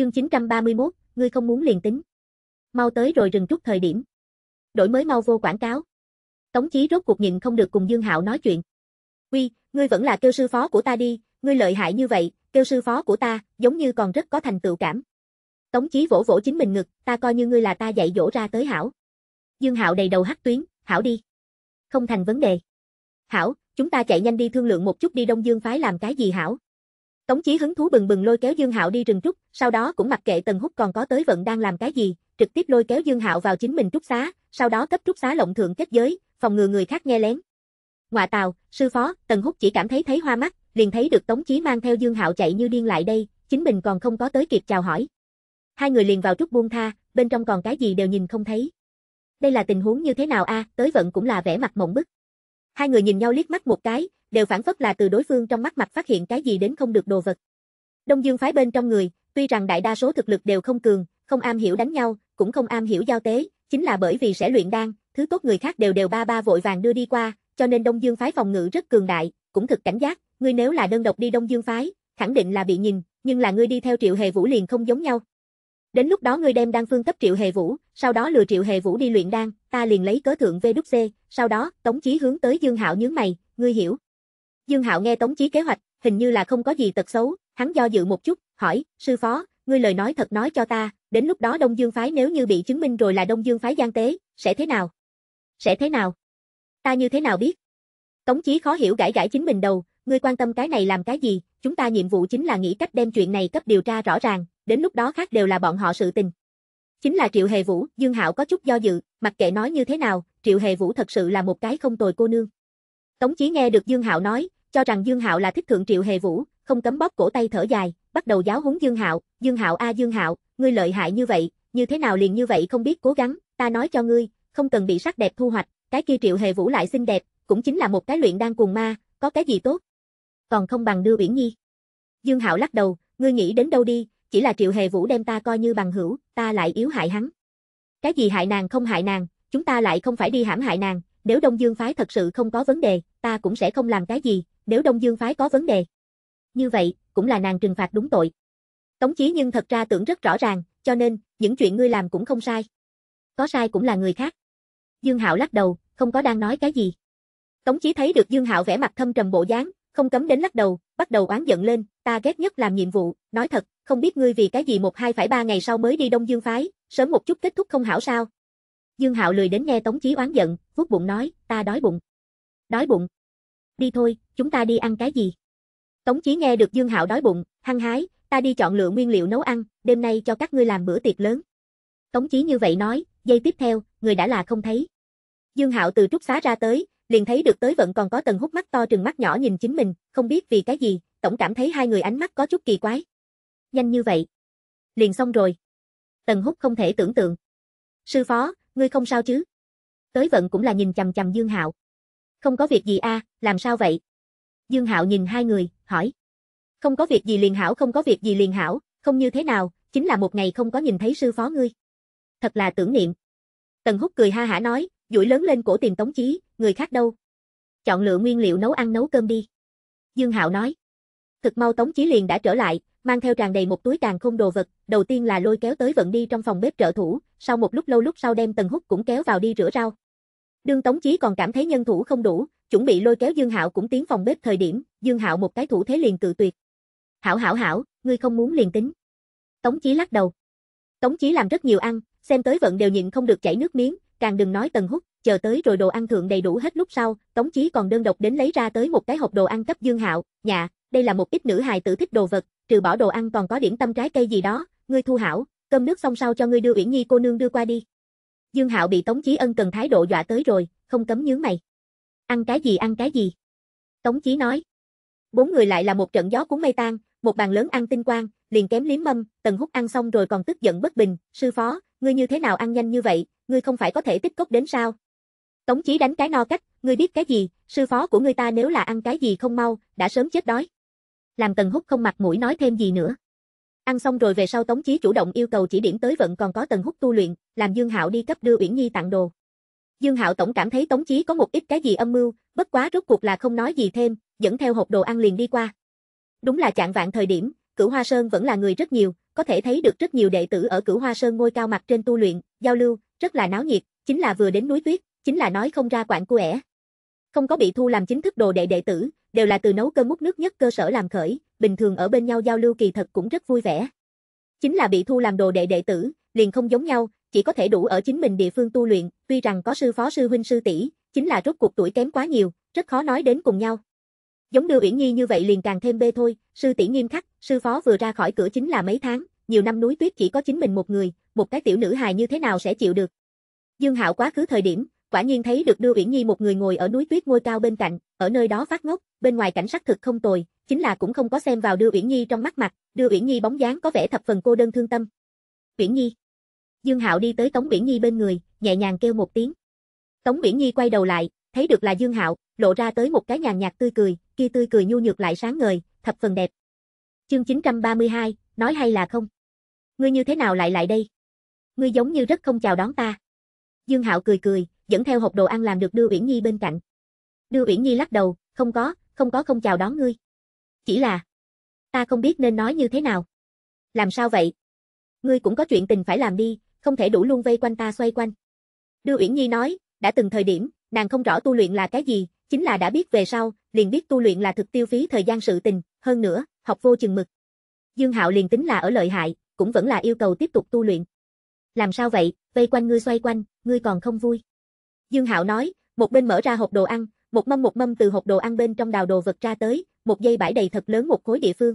Chương 931, ngươi không muốn liền tính. Mau tới rồi rừng chút thời điểm. Đổi mới mau vô quảng cáo. Tống Chí rốt cuộc nhịn không được cùng Dương Hạo nói chuyện. "Uy, ngươi vẫn là kêu sư phó của ta đi, ngươi lợi hại như vậy, kêu sư phó của ta, giống như còn rất có thành tựu cảm." Tống Chí vỗ vỗ chính mình ngực, "Ta coi như ngươi là ta dạy dỗ ra tới hảo." Dương Hạo đầy đầu hắc tuyến, "Hảo đi." "Không thành vấn đề." "Hảo, chúng ta chạy nhanh đi thương lượng một chút đi Đông Dương phái làm cái gì hảo?" Tống Chí hứng thú bừng bừng lôi kéo Dương Hạo đi rừng trúc, sau đó cũng mặc kệ Tần Húc còn có tới vận đang làm cái gì, trực tiếp lôi kéo Dương Hạo vào chính mình trúc xá, sau đó cấp trúc xá lộng thượng kết giới, phòng ngừa người khác nghe lén. Ngoại tào sư phó, Tần Húc chỉ cảm thấy thấy hoa mắt, liền thấy được Tống Chí mang theo Dương Hạo chạy như điên lại đây, chính mình còn không có tới kịp chào hỏi. Hai người liền vào trúc buông tha, bên trong còn cái gì đều nhìn không thấy. Đây là tình huống như thế nào a, tới vận cũng là vẻ mặt mộng bức. Hai người nhìn nhau liếc mắt một cái, đều phản phất là từ đối phương trong mắt mặt phát hiện cái gì đến không được đồ vật. Đông Dương phái bên trong người, tuy rằng đại đa số thực lực đều không cường, không am hiểu đánh nhau, cũng không am hiểu giao tế, chính là bởi vì sẽ luyện đan, thứ tốt người khác đều đều ba ba vội vàng đưa đi qua, cho nên Đông Dương phái phòng ngự rất cường đại, cũng thực cảnh giác, ngươi nếu là đơn độc đi Đông Dương phái, khẳng định là bị nhìn, nhưng là ngươi đi theo Triệu Hề Vũ liền không giống nhau. Đến lúc đó ngươi đem đan phương cấp Triệu Hề Vũ, sau đó lừa Triệu Hề Vũ đi luyện đan, ta liền lấy cớ thượng đúc c sau đó, Tống Chí hướng tới Dương Hạo nhướng mày, ngươi hiểu. Dương Hạo nghe Tống Chí kế hoạch, hình như là không có gì tật xấu, hắn do dự một chút, hỏi, sư phó, ngươi lời nói thật nói cho ta, đến lúc đó Đông Dương phái nếu như bị chứng minh rồi là Đông Dương phái gian tế, sẽ thế nào? Sẽ thế nào? Ta như thế nào biết? Tống Chí khó hiểu gãi gãi chính mình đầu, ngươi quan tâm cái này làm cái gì, chúng ta nhiệm vụ chính là nghĩ cách đem chuyện này cấp điều tra rõ ràng, đến lúc đó khác đều là bọn họ sự tình. Chính là Triệu Hề Vũ, Dương Hạo có chút do dự, mặc kệ nói như thế nào, Triệu Hề Vũ thật sự là một cái không tồi cô nương. Tống Chí nghe được Dương Hạo nói, cho rằng Dương Hạo là thích thượng Triệu Hề Vũ, không cấm bóp cổ tay thở dài, bắt đầu giáo huấn Dương Hạo, "Dương Hạo a Dương Hạo, ngươi lợi hại như vậy, như thế nào liền như vậy không biết cố gắng, ta nói cho ngươi, không cần bị sắc đẹp thu hoạch, cái kia Triệu Hề Vũ lại xinh đẹp, cũng chính là một cái luyện đan cuồng ma, có cái gì tốt? Còn không bằng đưa Uyển Nhi." Dương Hạo lắc đầu, "Ngươi nghĩ đến đâu đi, chỉ là Triệu Hề Vũ đem ta coi như bằng hữu, ta lại yếu hại hắn." Cái gì hại nàng không hại nàng, chúng ta lại không phải đi hãm hại nàng, nếu Đông Dương phái thật sự không có vấn đề, ta cũng sẽ không làm cái gì, nếu Đông Dương phái có vấn đề. Như vậy, cũng là nàng trừng phạt đúng tội. Tống Chí nhưng thật ra tưởng rất rõ ràng, cho nên, những chuyện ngươi làm cũng không sai. Có sai cũng là người khác. Dương Hạo lắc đầu, không có đang nói cái gì. Tống Chí thấy được Dương Hạo vẻ mặt thâm trầm bộ dáng, không cấm đến lắc đầu, bắt đầu oán giận lên, ta ghét nhất làm nhiệm vụ, nói thật, không biết ngươi vì cái gì một hai phải ba ngày sau mới đi Đông Dương phái, sớm một chút kết thúc không hảo sao? Dương Hạo lười đến nghe Tống Chí oán giận, vuốt bụng nói, ta đói bụng. Đói bụng đi thôi, chúng ta đi ăn cái gì? Tống Chí nghe được Dương Hạo đói bụng, hăng hái, ta đi chọn lựa nguyên liệu nấu ăn, đêm nay cho các ngươi làm bữa tiệc lớn. Tống Chí như vậy nói, giây tiếp theo, người đã là không thấy. Dương Hạo từ trúc xá ra tới, liền thấy được tới vẫn còn có tần hút mắt to trừng mắt nhỏ nhìn chính mình, không biết vì cái gì, tổng cảm thấy hai người ánh mắt có chút kỳ quái. Nhanh như vậy. Liền xong rồi. Tần hút không thể tưởng tượng. Sư phó, ngươi không sao chứ? Tới vận cũng là nhìn chầm chầm Dương Hạo. Không có việc gì a, à, làm sao vậy? Dương Hạo nhìn hai người, hỏi. Không có việc gì liền hảo, không có việc gì liền hảo, không như thế nào, chính là một ngày không có nhìn thấy sư phó ngươi. Thật là tưởng niệm. Tần Húc cười ha hả nói, duỗi lớn lên cổ tìm tống chí, người khác đâu. Chọn lựa nguyên liệu nấu ăn nấu cơm đi. Dương Hạo nói. Thực mau Tống Chí liền đã trở lại, mang theo tràn đầy một túi càng không đồ vật, đầu tiên là lôi kéo tới vận đi trong phòng bếp trợ thủ, sau một lúc lâu lúc sau đem Tần Húc cũng kéo vào đi rửa rau. Đương Tống Chí còn cảm thấy nhân thủ không đủ, chuẩn bị lôi kéo Dương Hạo cũng tiến phòng bếp thời điểm, Dương Hạo một cái thủ thế liền cự tuyệt. "Hảo hảo hảo, ngươi không muốn liền tính." Tống Chí lắc đầu. Tống Chí làm rất nhiều ăn, xem tới vận đều nhịn không được chảy nước miếng, càng đừng nói Tần hút, chờ tới rồi đồ ăn thượng đầy đủ hết lúc sau, Tống Chí còn đơn độc đến lấy ra tới một cái hộp đồ ăn cấp Dương Hạo, nhà, đây là một ít nữ hài tử thích đồ vật, trừ bỏ đồ ăn còn có điểm tâm trái cây gì đó, ngươi thu hảo, cơm nước xong sau cho ngươi đưa Uyển Nhi cô nương đưa qua đi. Dương Hạo bị Tống Chí Ân cần thái độ dọa tới rồi, không cấm nhướng mày. Ăn cái gì ăn cái gì? Tống Chí nói. Bốn người lại là một trận gió cuốn mây tan, một bàn lớn ăn tinh quang, liền kém liếm mâm, Tần Húc ăn xong rồi còn tức giận bất bình, "Sư phó, ngươi như thế nào ăn nhanh như vậy, ngươi không phải có thể tích cốc đến sao?" Tống Chí đánh cái no cách, "Ngươi biết cái gì, sư phó của ngươi ta nếu là ăn cái gì không mau, đã sớm chết đói." Làm Tần Húc không mặt mũi nói thêm gì nữa. Ăn xong rồi về sau Tống Chí chủ động yêu cầu chỉ điểm tới vận còn có Tần hút tu luyện, làm Dương Hạo đi cấp đưa Uyển Nhi tặng đồ. Dương Hạo tổng cảm thấy Tống Chí có một ít cái gì âm mưu, bất quá rốt cuộc là không nói gì thêm, dẫn theo hộp đồ ăn liền đi qua. Đúng là chạng vạn thời điểm, Cửu Hoa Sơn vẫn là người rất nhiều, có thể thấy được rất nhiều đệ tử ở Cửu Hoa Sơn ngôi cao mặt trên tu luyện, giao lưu, rất là náo nhiệt, chính là vừa đến núi tuyết, chính là nói không ra quãng quạng ẻ Không có bị thu làm chính thức đồ đệ đệ tử, đều là từ nấu cơm múc nước nhất cơ sở làm khởi, bình thường ở bên nhau giao lưu kỳ thật cũng rất vui vẻ. Chính là bị thu làm đồ đệ đệ tử, liền không giống nhau, chỉ có thể đủ ở chính mình địa phương tu luyện, tuy rằng có sư phó sư huynh sư tỷ, chính là rốt cuộc tuổi kém quá nhiều, rất khó nói đến cùng nhau. Giống Đưa Uyển Nhi như vậy liền càng thêm bê thôi, sư tỷ nghiêm khắc, sư phó vừa ra khỏi cửa chính là mấy tháng, nhiều năm núi tuyết chỉ có chính mình một người, một cái tiểu nữ hài như thế nào sẽ chịu được. Dương Hạo quá khứ thời điểm, quả nhiên thấy được Đưa Uyển Nhi một người ngồi ở núi tuyết ngôi cao bên cạnh, ở nơi đó phát ngốc, bên ngoài cảnh sắc thực không tồi, chính là cũng không có xem vào đưa Uyển Nhi trong mắt mặt, đưa Uyển Nhi bóng dáng có vẻ thập phần cô đơn thương tâm. Uyển Nhi. Dương Hạo đi tới Tống Uyển Nhi bên người, nhẹ nhàng kêu một tiếng. Tống Uyển Nhi quay đầu lại, thấy được là Dương Hạo, lộ ra tới một cái nhàn nhạt tươi cười, kia tươi cười nhu nhược lại sáng ngời, thập phần đẹp. Chương 932, nói hay là không? Ngươi như thế nào lại lại đây? Ngươi giống như rất không chào đón ta. Dương Hạo cười cười, dẫn theo hộp đồ ăn làm được đưa Uyển Nhi bên cạnh. Đưa Uyển Nhi lắc đầu, không có, không có không chào đón ngươi. Chỉ là, ta không biết nên nói như thế nào. Làm sao vậy? Ngươi cũng có chuyện tình phải làm đi, không thể đủ luôn vây quanh ta xoay quanh. Đưa Uyển Nhi nói, đã từng thời điểm, nàng không rõ tu luyện là cái gì, chính là đã biết về sau, liền biết tu luyện là thực tiêu phí thời gian sự tình, hơn nữa, học vô chừng mực. Dương Hạo liền tính là ở lợi hại, cũng vẫn là yêu cầu tiếp tục tu luyện. Làm sao vậy, vây quanh ngươi xoay quanh, ngươi còn không vui. Dương Hạo nói, một bên mở ra hộp đồ ăn, một mâm một mâm từ hộp đồ ăn bên trong đào đồ vật ra tới, một dây bãi đầy thật lớn một khối địa phương.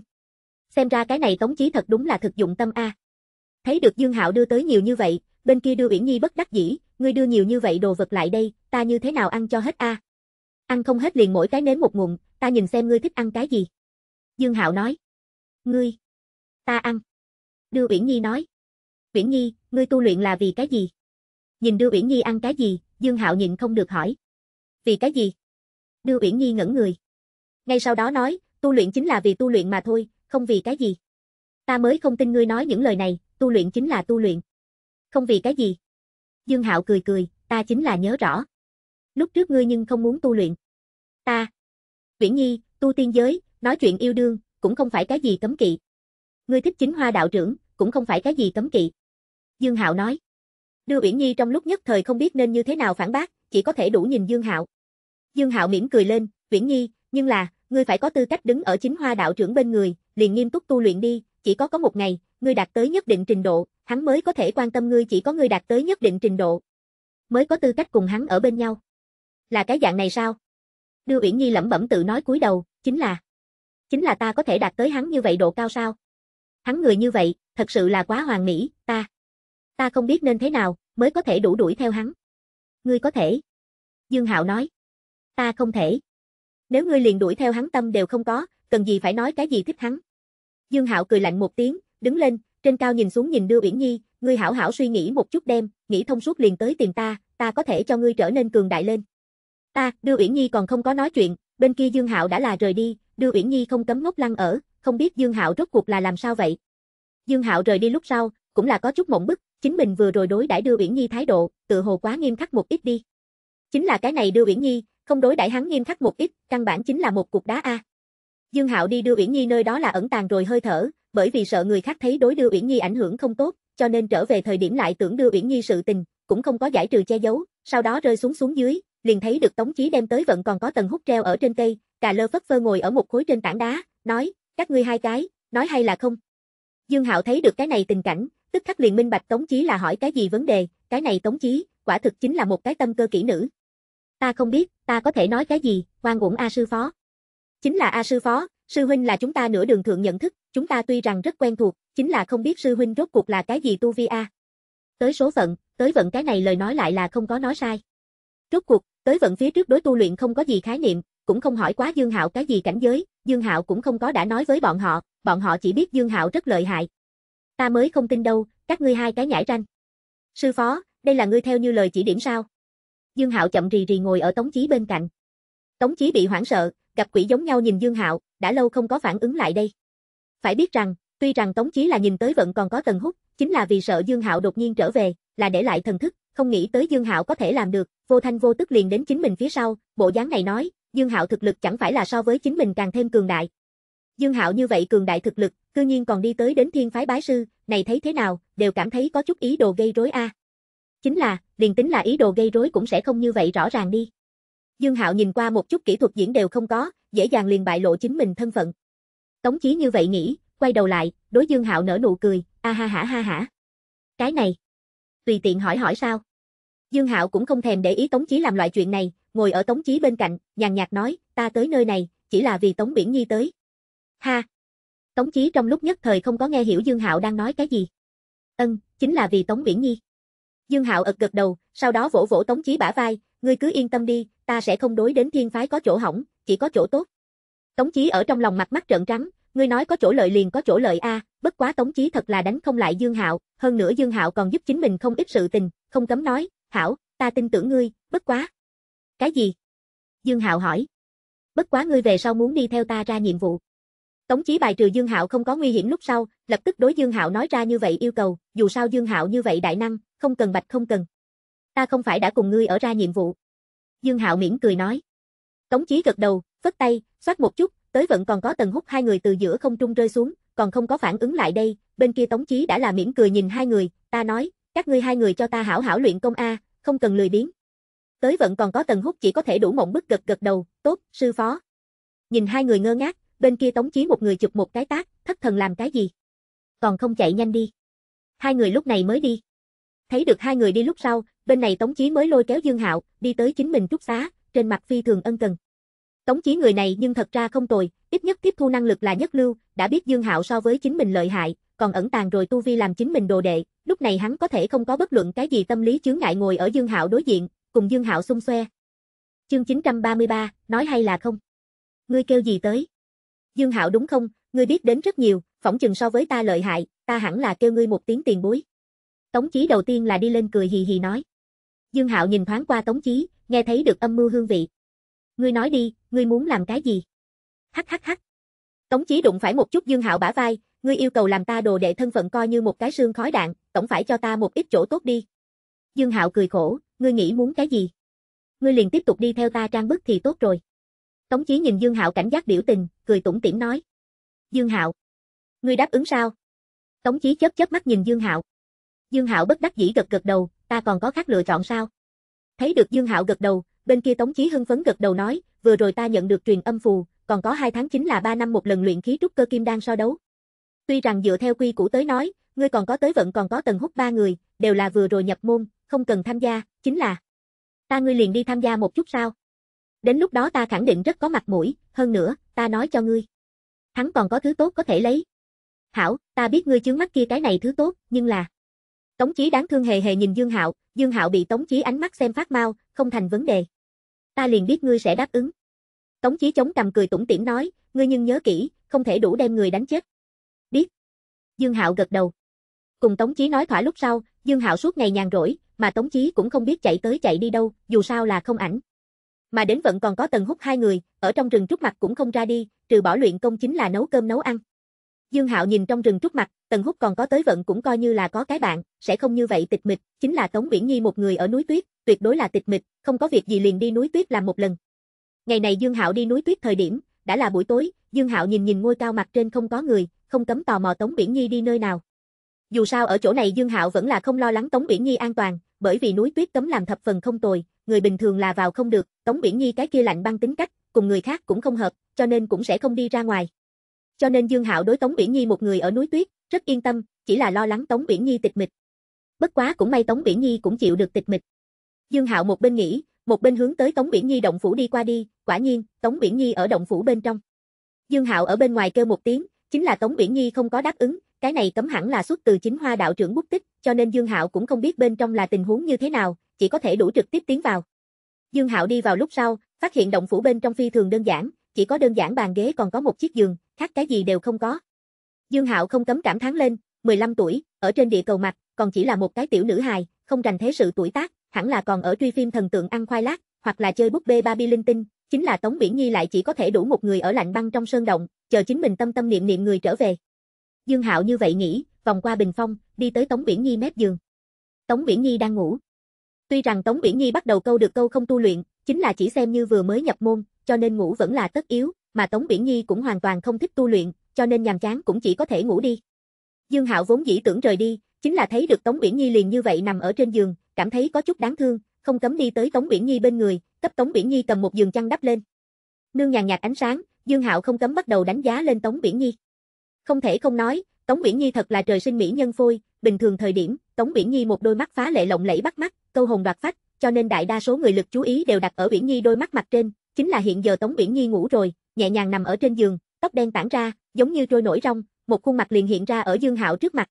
Xem ra cái này Tống Chí thật đúng là thực dụng tâm a. Thấy được Dương Hạo đưa tới nhiều như vậy, bên kia đưa Uyển Nhi bất đắc dĩ, ngươi đưa nhiều như vậy đồ vật lại đây, ta như thế nào ăn cho hết a? Ăn không hết liền mỗi cái nếm một ngụm, ta nhìn xem ngươi thích ăn cái gì. Dương Hạo nói. Ngươi. Ta ăn. Đưa Uyển Nhi nói. Uyển Nhi, ngươi tu luyện là vì cái gì? Nhìn đưa Uyển Nhi ăn cái gì, Dương Hạo nhìn không được hỏi. Vì cái gì? Đưa Uyển Nhi ngẩn người. Ngay sau đó nói, tu luyện chính là vì tu luyện mà thôi, không vì cái gì. Ta mới không tin ngươi nói những lời này, tu luyện chính là tu luyện. Không vì cái gì. Dương Hạo cười cười, ta chính là nhớ rõ. Lúc trước ngươi nhưng không muốn tu luyện. Ta. Viễn Nhi, tu tiên giới, nói chuyện yêu đương, cũng không phải cái gì cấm kỵ. Ngươi thích chính hoa đạo trưởng, cũng không phải cái gì cấm kỵ. Dương Hạo nói. Đưa Uyển Nhi trong lúc nhất thời không biết nên như thế nào phản bác, chỉ có thể đủ nhìn Dương Hạo. Dương Hạo mỉm cười lên, "Uyển Nhi, nhưng là, ngươi phải có tư cách đứng ở chính hoa đạo trưởng bên người, liền nghiêm túc tu luyện đi, chỉ có có một ngày, ngươi đạt tới nhất định trình độ, hắn mới có thể quan tâm ngươi chỉ có ngươi đạt tới nhất định trình độ. Mới có tư cách cùng hắn ở bên nhau. Là cái dạng này sao? Đưa Uyển Nhi lẩm bẩm tự nói cúi đầu, chính là Chính là ta có thể đạt tới hắn như vậy độ cao sao? Hắn người như vậy, thật sự là quá hoàn mỹ, ta Ta không biết nên thế nào, mới có thể đủ đuổi theo hắn. Ngươi có thể. Dương Hạo nói. Ta không thể. Nếu ngươi liền đuổi theo hắn tâm đều không có, cần gì phải nói cái gì thích hắn. Dương Hạo cười lạnh một tiếng, đứng lên, trên cao nhìn xuống nhìn đưa Uyển Nhi, ngươi hảo hảo suy nghĩ một chút đem, nghĩ thông suốt liền tới tìm ta, ta có thể cho ngươi trở nên cường đại lên. Ta, đưa Uyển Nhi còn không có nói chuyện, bên kia Dương Hạo đã là rời đi, đưa Uyển Nhi không cấm ngốc lăng ở, không biết Dương Hạo rốt cuộc là làm sao vậy. Dương Hạo rời đi lúc sau, cũng là có chút mộng bức, chính mình vừa rồi đối đãi đưa Uyển Nhi thái độ, tự hồ quá nghiêm khắc một ít đi. Chính là cái này đưa Uyển Nhi, không đối đãi hắn nghiêm khắc một ít, căn bản chính là một cục đá a. Dương Hạo đi đưa Uyển Nhi nơi đó là ẩn tàng rồi hơi thở, bởi vì sợ người khác thấy đối đưa Uyển Nhi ảnh hưởng không tốt, cho nên trở về thời điểm lại tưởng đưa Uyển Nhi sự tình, cũng không có giải trừ che giấu, sau đó rơi xuống xuống dưới, liền thấy được Tống Chí đem tới vẫn còn có tầng hút treo ở trên cây, Cà Lơ phất phơ ngồi ở một khối trên tảng đá, nói, các ngươi hai cái, nói hay là không? Dương Hạo thấy được cái này tình cảnh, tức khắc liền minh bạch Tống Chí là hỏi cái gì vấn đề, cái này Tống Chí, quả thực chính là một cái tâm cơ kỹ nữ. Ta không biết, ta có thể nói cái gì, oan uổng A sư phó. Chính là A sư phó, sư huynh là chúng ta nửa đường thượng nhận thức, chúng ta tuy rằng rất quen thuộc, chính là không biết sư huynh rốt cuộc là cái gì tu vi A. Tới số phận, tới vận cái này lời nói lại là không có nói sai. Rốt cuộc, tới vận phía trước đối tu luyện không có gì khái niệm, cũng không hỏi quá Dương Hạo cái gì cảnh giới, Dương Hạo cũng không có đã nói với bọn họ, bọn họ chỉ biết Dương Hạo rất lợi hại. Ta mới không tin đâu, các ngươi hai cái nhãi ranh. Sư phó, đây là ngươi theo như lời chỉ điểm sao? Dương Hạo chậm rì rì ngồi ở Tống Chí bên cạnh. Tống Chí bị hoảng sợ, gặp quỷ giống nhau nhìn Dương Hạo, đã lâu không có phản ứng lại đây. Phải biết rằng, tuy rằng Tống Chí là nhìn tới vẫn còn có tần hút, chính là vì sợ Dương Hạo đột nhiên trở về, là để lại thần thức, không nghĩ tới Dương Hạo có thể làm được, vô thanh vô tức liền đến chính mình phía sau, bộ dáng này nói, Dương Hạo thực lực chẳng phải là so với chính mình càng thêm cường đại. Dương Hạo như vậy cường đại thực lực, cư nhiên còn đi tới đến thiên phái bái sư, này thấy thế nào, đều cảm thấy có chút ý đồ gây rối a. À chính là, liền tính là ý đồ gây rối cũng sẽ không như vậy rõ ràng đi. Dương Hạo nhìn qua một chút kỹ thuật diễn đều không có, dễ dàng liền bại lộ chính mình thân phận. Tống Chí như vậy nghĩ, quay đầu lại, đối Dương Hạo nở nụ cười, a ha ha ha ha. Cái này, tùy tiện hỏi hỏi sao? Dương Hạo cũng không thèm để ý Tống Chí làm loại chuyện này, ngồi ở Tống Chí bên cạnh, nhàn nhạt nói, ta tới nơi này, chỉ là vì Tống Biển Nhi tới. Ha. Tống Chí trong lúc nhất thời không có nghe hiểu Dương Hạo đang nói cái gì. Ân, chính là vì Tống Biển Nhi. Dương Hạo ật gật đầu, sau đó vỗ vỗ Tống Chí bả vai, ngươi cứ yên tâm đi, ta sẽ không đối đến thiên phái có chỗ hỏng, chỉ có chỗ tốt. Tống Chí ở trong lòng mặt mắt trợn trắng, ngươi nói có chỗ lợi liền có chỗ lợi a, bất quá Tống Chí thật là đánh không lại Dương Hạo, hơn nữa Dương Hạo còn giúp chính mình không ít sự tình, không cấm nói, "Hảo, ta tin tưởng ngươi, bất quá." "Cái gì?" Dương Hạo hỏi. "Bất quá ngươi về sau muốn đi theo ta ra nhiệm vụ." Tống Chí bài trừ Dương Hạo không có nguy hiểm lúc sau, lập tức đối Dương Hạo nói ra như vậy yêu cầu, dù sao Dương Hạo như vậy đại năng, không cần bạch không cần. Ta không phải đã cùng ngươi ở ra nhiệm vụ. Dương Hạo miễn cười nói. Tống Chí gật đầu, phất tay, xoát một chút, tới vẫn còn có tần hút hai người từ giữa không trung rơi xuống, còn không có phản ứng lại đây, bên kia Tống Chí đã là miễn cười nhìn hai người, ta nói, các ngươi hai người cho ta hảo hảo luyện công a, không cần lười biếng. Tới vẫn còn có tần hút chỉ có thể đủ mộng bức gật gật đầu, tốt, sư phó. Nhìn hai người ngơ ngác, bên kia Tống Chí một người chụp một cái tác, thất thần làm cái gì? Còn không chạy nhanh đi. Hai người lúc này mới đi. Thấy được hai người đi lúc sau, bên này Tống Chí mới lôi kéo Dương Hạo, đi tới chính mình trúc xá, trên mặt phi thường ân cần. Tống Chí người này nhưng thật ra không tồi, ít nhất tiếp thu năng lực là nhất lưu, đã biết Dương Hạo so với chính mình lợi hại, còn ẩn tàng rồi tu vi làm chính mình đồ đệ, lúc này hắn có thể không có bất luận cái gì tâm lý chướng ngại ngồi ở Dương Hạo đối diện, cùng Dương Hạo xung xoe. Chương 933, nói hay là không? Ngươi kêu gì tới? Dương Hạo đúng không, ngươi biết đến rất nhiều, phỏng chừng so với ta lợi hại, ta hẳn là kêu ngươi một tiếng tiền bối. Tống Chí đầu tiên là đi lên cười hì hì nói. Dương Hạo nhìn thoáng qua Tống Chí, nghe thấy được âm mưu hương vị. Ngươi nói đi, ngươi muốn làm cái gì? Hắc hắc hắc. Tống Chí đụng phải một chút Dương Hạo bả vai, ngươi yêu cầu làm ta đồ đệ thân phận coi như một cái xương khói đạn, tổng phải cho ta một ít chỗ tốt đi. Dương Hạo cười khổ, ngươi nghĩ muốn cái gì? Ngươi liền tiếp tục đi theo ta trang bức thì tốt rồi. Tống Chí nhìn Dương Hạo cảnh giác biểu tình, cười tủm tỉm nói. Dương Hạo, ngươi đáp ứng sao? Tống Chí chớp chớp mắt nhìn Dương Hạo. Dương Hạo bất đắc dĩ gật gật đầu, ta còn có khác lựa chọn sao? Thấy được Dương Hạo gật đầu, bên kia Tống Chí hưng phấn gật đầu nói, vừa rồi ta nhận được truyền âm phù, còn có 2 tháng chính là 3 năm một lần luyện khí trúc cơ kim đang so đấu. Tuy rằng dựa theo quy củ tới nói, ngươi còn có tới vận còn có tầng hút ba người, đều là vừa rồi nhập môn, không cần tham gia, chính là ta ngươi liền đi tham gia một chút sao? Đến lúc đó ta khẳng định rất có mặt mũi, hơn nữa, ta nói cho ngươi. Hắn còn có thứ tốt có thể lấy. Hảo, ta biết ngươi chướng mắt kia cái này thứ tốt, nhưng là Tống Chí đáng thương hề hề nhìn Dương Hạo, Dương Hạo bị Tống Chí ánh mắt xem phát mau, không thành vấn đề. Ta liền biết ngươi sẽ đáp ứng. Tống Chí chống cằm cười tủm tỉm nói, ngươi nhưng nhớ kỹ, không thể đủ đem người đánh chết. Biết. Dương Hạo gật đầu. Cùng Tống Chí nói thỏa lúc sau, Dương Hạo suốt ngày nhàn rỗi, mà Tống Chí cũng không biết chạy tới chạy đi đâu, dù sao là không ảnh. Mà đến vẫn còn có Tần hút hai người, ở trong rừng trúc mặt cũng không ra đi, trừ bỏ luyện công chính là nấu cơm nấu ăn. Dương Hạo nhìn trong rừng trúc mặt, Tần Húc còn có tới vận cũng coi như là có cái bạn, sẽ không như vậy tịch mịch, chính là Tống Viễn Nhi một người ở núi tuyết, tuyệt đối là tịch mịch, không có việc gì liền đi núi tuyết làm một lần. Ngày này Dương Hạo đi núi tuyết thời điểm, đã là buổi tối, Dương Hạo nhìn nhìn ngôi cao mặt trên không có người, không cấm tò mò Tống Viễn Nhi đi nơi nào. Dù sao ở chỗ này Dương Hạo vẫn là không lo lắng Tống Viễn Nhi an toàn, bởi vì núi tuyết cấm làm thập phần không tồi, người bình thường là vào không được, Tống Viễn Nhi cái kia lạnh băng tính cách, cùng người khác cũng không hợp, cho nên cũng sẽ không đi ra ngoài. Cho nên Dương Hạo đối Tống Uyển Nhi một người ở núi tuyết, rất yên tâm, chỉ là lo lắng Tống Uyển Nhi tịch mịch. Bất quá cũng may Tống Uyển Nhi cũng chịu được tịch mịch. Dương Hạo một bên nghĩ, một bên hướng tới Tống Uyển Nhi động phủ đi qua đi, quả nhiên, Tống Uyển Nhi ở động phủ bên trong. Dương Hạo ở bên ngoài kêu một tiếng, chính là Tống Uyển Nhi không có đáp ứng, cái này cấm hẳn là xuất từ chính Hoa đạo trưởng bút tích, cho nên Dương Hạo cũng không biết bên trong là tình huống như thế nào, chỉ có thể đủ trực tiếp tiến vào. Dương Hạo đi vào lúc sau, phát hiện động phủ bên trong phi thường đơn giản, chỉ có đơn giản bàn ghế còn có một chiếc giường, khác cái gì đều không có. Dương Hạo không cấm cảm thán lên, 15 tuổi, ở trên địa cầu mặt, còn chỉ là một cái tiểu nữ hài, không rành thế sự tuổi tác, hẳn là còn ở truy phim thần tượng ăn khoai lát, hoặc là chơi búp bê Barbie linh tinh, chính là Tống Biển Nhi lại chỉ có thể đủ một người ở lạnh băng trong sơn động, chờ chính mình tâm tâm niệm niệm người trở về. Dương Hạo như vậy nghĩ, vòng qua bình phong, đi tới Tống Biển Nhi mép giường. Tống Biển Nhi đang ngủ. Tuy rằng Tống Biển Nhi bắt đầu câu được câu không tu luyện, chính là chỉ xem như vừa mới nhập môn, cho nên ngủ vẫn là tất yếu, mà Tống Biển Nhi cũng hoàn toàn không thích tu luyện, cho nên nhàm chán cũng chỉ có thể ngủ đi. Dương Hạo vốn dĩ tưởng rời đi, chính là thấy được Tống Biển Nhi liền như vậy nằm ở trên giường, cảm thấy có chút đáng thương, không cấm đi tới Tống Biển Nhi bên người, cấp Tống Biển Nhi cầm một giường chăn đắp lên. Nương nhàn nhạt ánh sáng, Dương Hạo không cấm bắt đầu đánh giá lên Tống Biển Nhi. Không thể không nói, Tống Biển Nhi thật là trời sinh mỹ nhân phôi, bình thường thời điểm, Tống Biển Nhi một đôi mắt phá lệ lộng lẫy bắt mắt, câu hồn đoạt phách, cho nên đại đa số người lực chú ý đều đặt ở Biển Nhi đôi mắt mặt trên, chính là hiện giờ Tống Biển Nhi ngủ rồi, nhẹ nhàng nằm ở trên giường, tóc đen tản ra, giống như trôi nổi rong, một khuôn mặt liền hiện ra ở Dương Hạo trước mặt.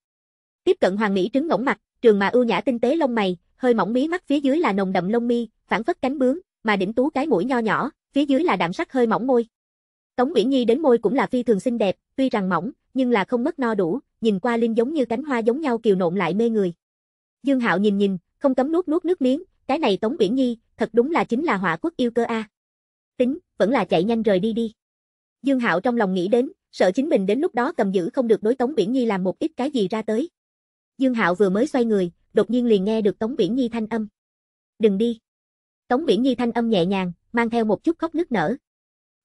Tiếp cận hoàng mỹ trứng ngỗng mặt, trường mà ưu nhã tinh tế lông mày, hơi mỏng mí mắt phía dưới là nồng đậm lông mi, phản phất cánh bướm, mà đỉnh tú cái mũi nho nhỏ, phía dưới là đạm sắc hơi mỏng môi. Tống Uyển Nhi đến môi cũng là phi thường xinh đẹp, tuy rằng mỏng, nhưng là không mất no đủ, nhìn qua linh giống như cánh hoa giống nhau kiều nộn lại mê người. Dương Hạo nhìn nhìn, không cấm nuốt nuốt nước miếng, cái này Tống Uyển Nhi, thật đúng là chính là họa quốc yêu cơ a. Tính, vẫn là chạy nhanh rời đi đi. Dương Hạo trong lòng nghĩ đến, sợ chính mình đến lúc đó cầm giữ không được đối Tống Biển Nhi làm một ít cái gì ra tới. Dương Hạo vừa mới xoay người, đột nhiên liền nghe được Tống Biển Nhi thanh âm. "Đừng đi." Tống Biển Nhi thanh âm nhẹ nhàng, mang theo một chút khóc nức nở.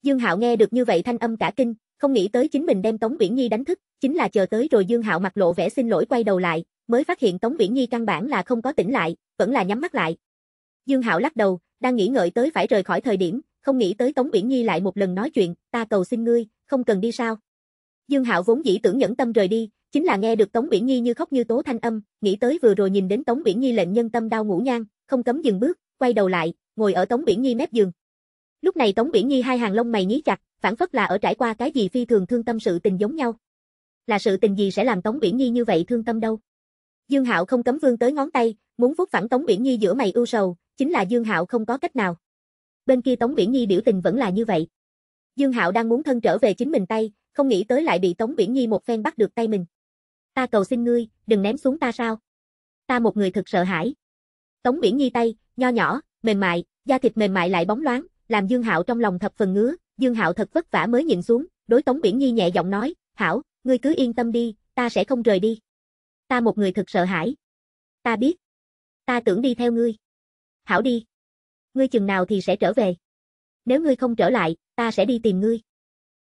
Dương Hạo nghe được như vậy thanh âm cả kinh, không nghĩ tới chính mình đem Tống Biển Nhi đánh thức, chính là chờ tới rồi Dương Hạo mặt lộ vẻ xin lỗi quay đầu lại, mới phát hiện Tống Biển Nhi căn bản là không có tỉnh lại, vẫn là nhắm mắt lại. Dương Hạo lắc đầu, đang nghĩ ngợi tới phải rời khỏi thời điểm, không nghĩ tới Tống Uyển Nhi lại một lần nói chuyện, ta cầu xin ngươi, không cần đi sao. Dương Hạo vốn dĩ tưởng nhẫn tâm rời đi, chính là nghe được Tống Uyển Nhi như khóc như tố thanh âm, nghĩ tới vừa rồi nhìn đến Tống Uyển Nhi lệnh nhân tâm đau ngủ nhang, không cấm dừng bước, quay đầu lại, ngồi ở Tống Uyển Nhi mép giường. Lúc này Tống Uyển Nhi hai hàng lông mày nhíu chặt, phản phất là ở trải qua cái gì phi thường thương tâm sự tình giống nhau. Là sự tình gì sẽ làm Tống Uyển Nhi như vậy thương tâm đâu? Dương Hạo không cấm vươn tới ngón tay, muốn vuốt phẳng Tống Uyển Nhi giữa mày ưu sầu, chính là Dương Hạo không có cách nào bên kia Tống Viễn Nhi biểu tình vẫn là như vậy. Dương Hạo đang muốn thân trở về chính mình tay, không nghĩ tới lại bị Tống Viễn Nhi một phen bắt được tay mình. Ta cầu xin ngươi, đừng ném xuống ta sao? Ta một người thực sợ hãi. Tống Viễn Nhi tay, nho nhỏ, mềm mại, da thịt mềm mại lại bóng loáng, làm Dương Hạo trong lòng thập phần ngứa, Dương Hạo thật vất vả mới nhịn xuống, đối Tống Viễn Nhi nhẹ giọng nói, "Hảo, ngươi cứ yên tâm đi, ta sẽ không rời đi. Ta một người thực sợ hãi. Ta biết. Ta tưởng đi theo ngươi. Hảo đi ngươi chừng nào thì sẽ trở về. Nếu ngươi không trở lại, ta sẽ đi tìm ngươi.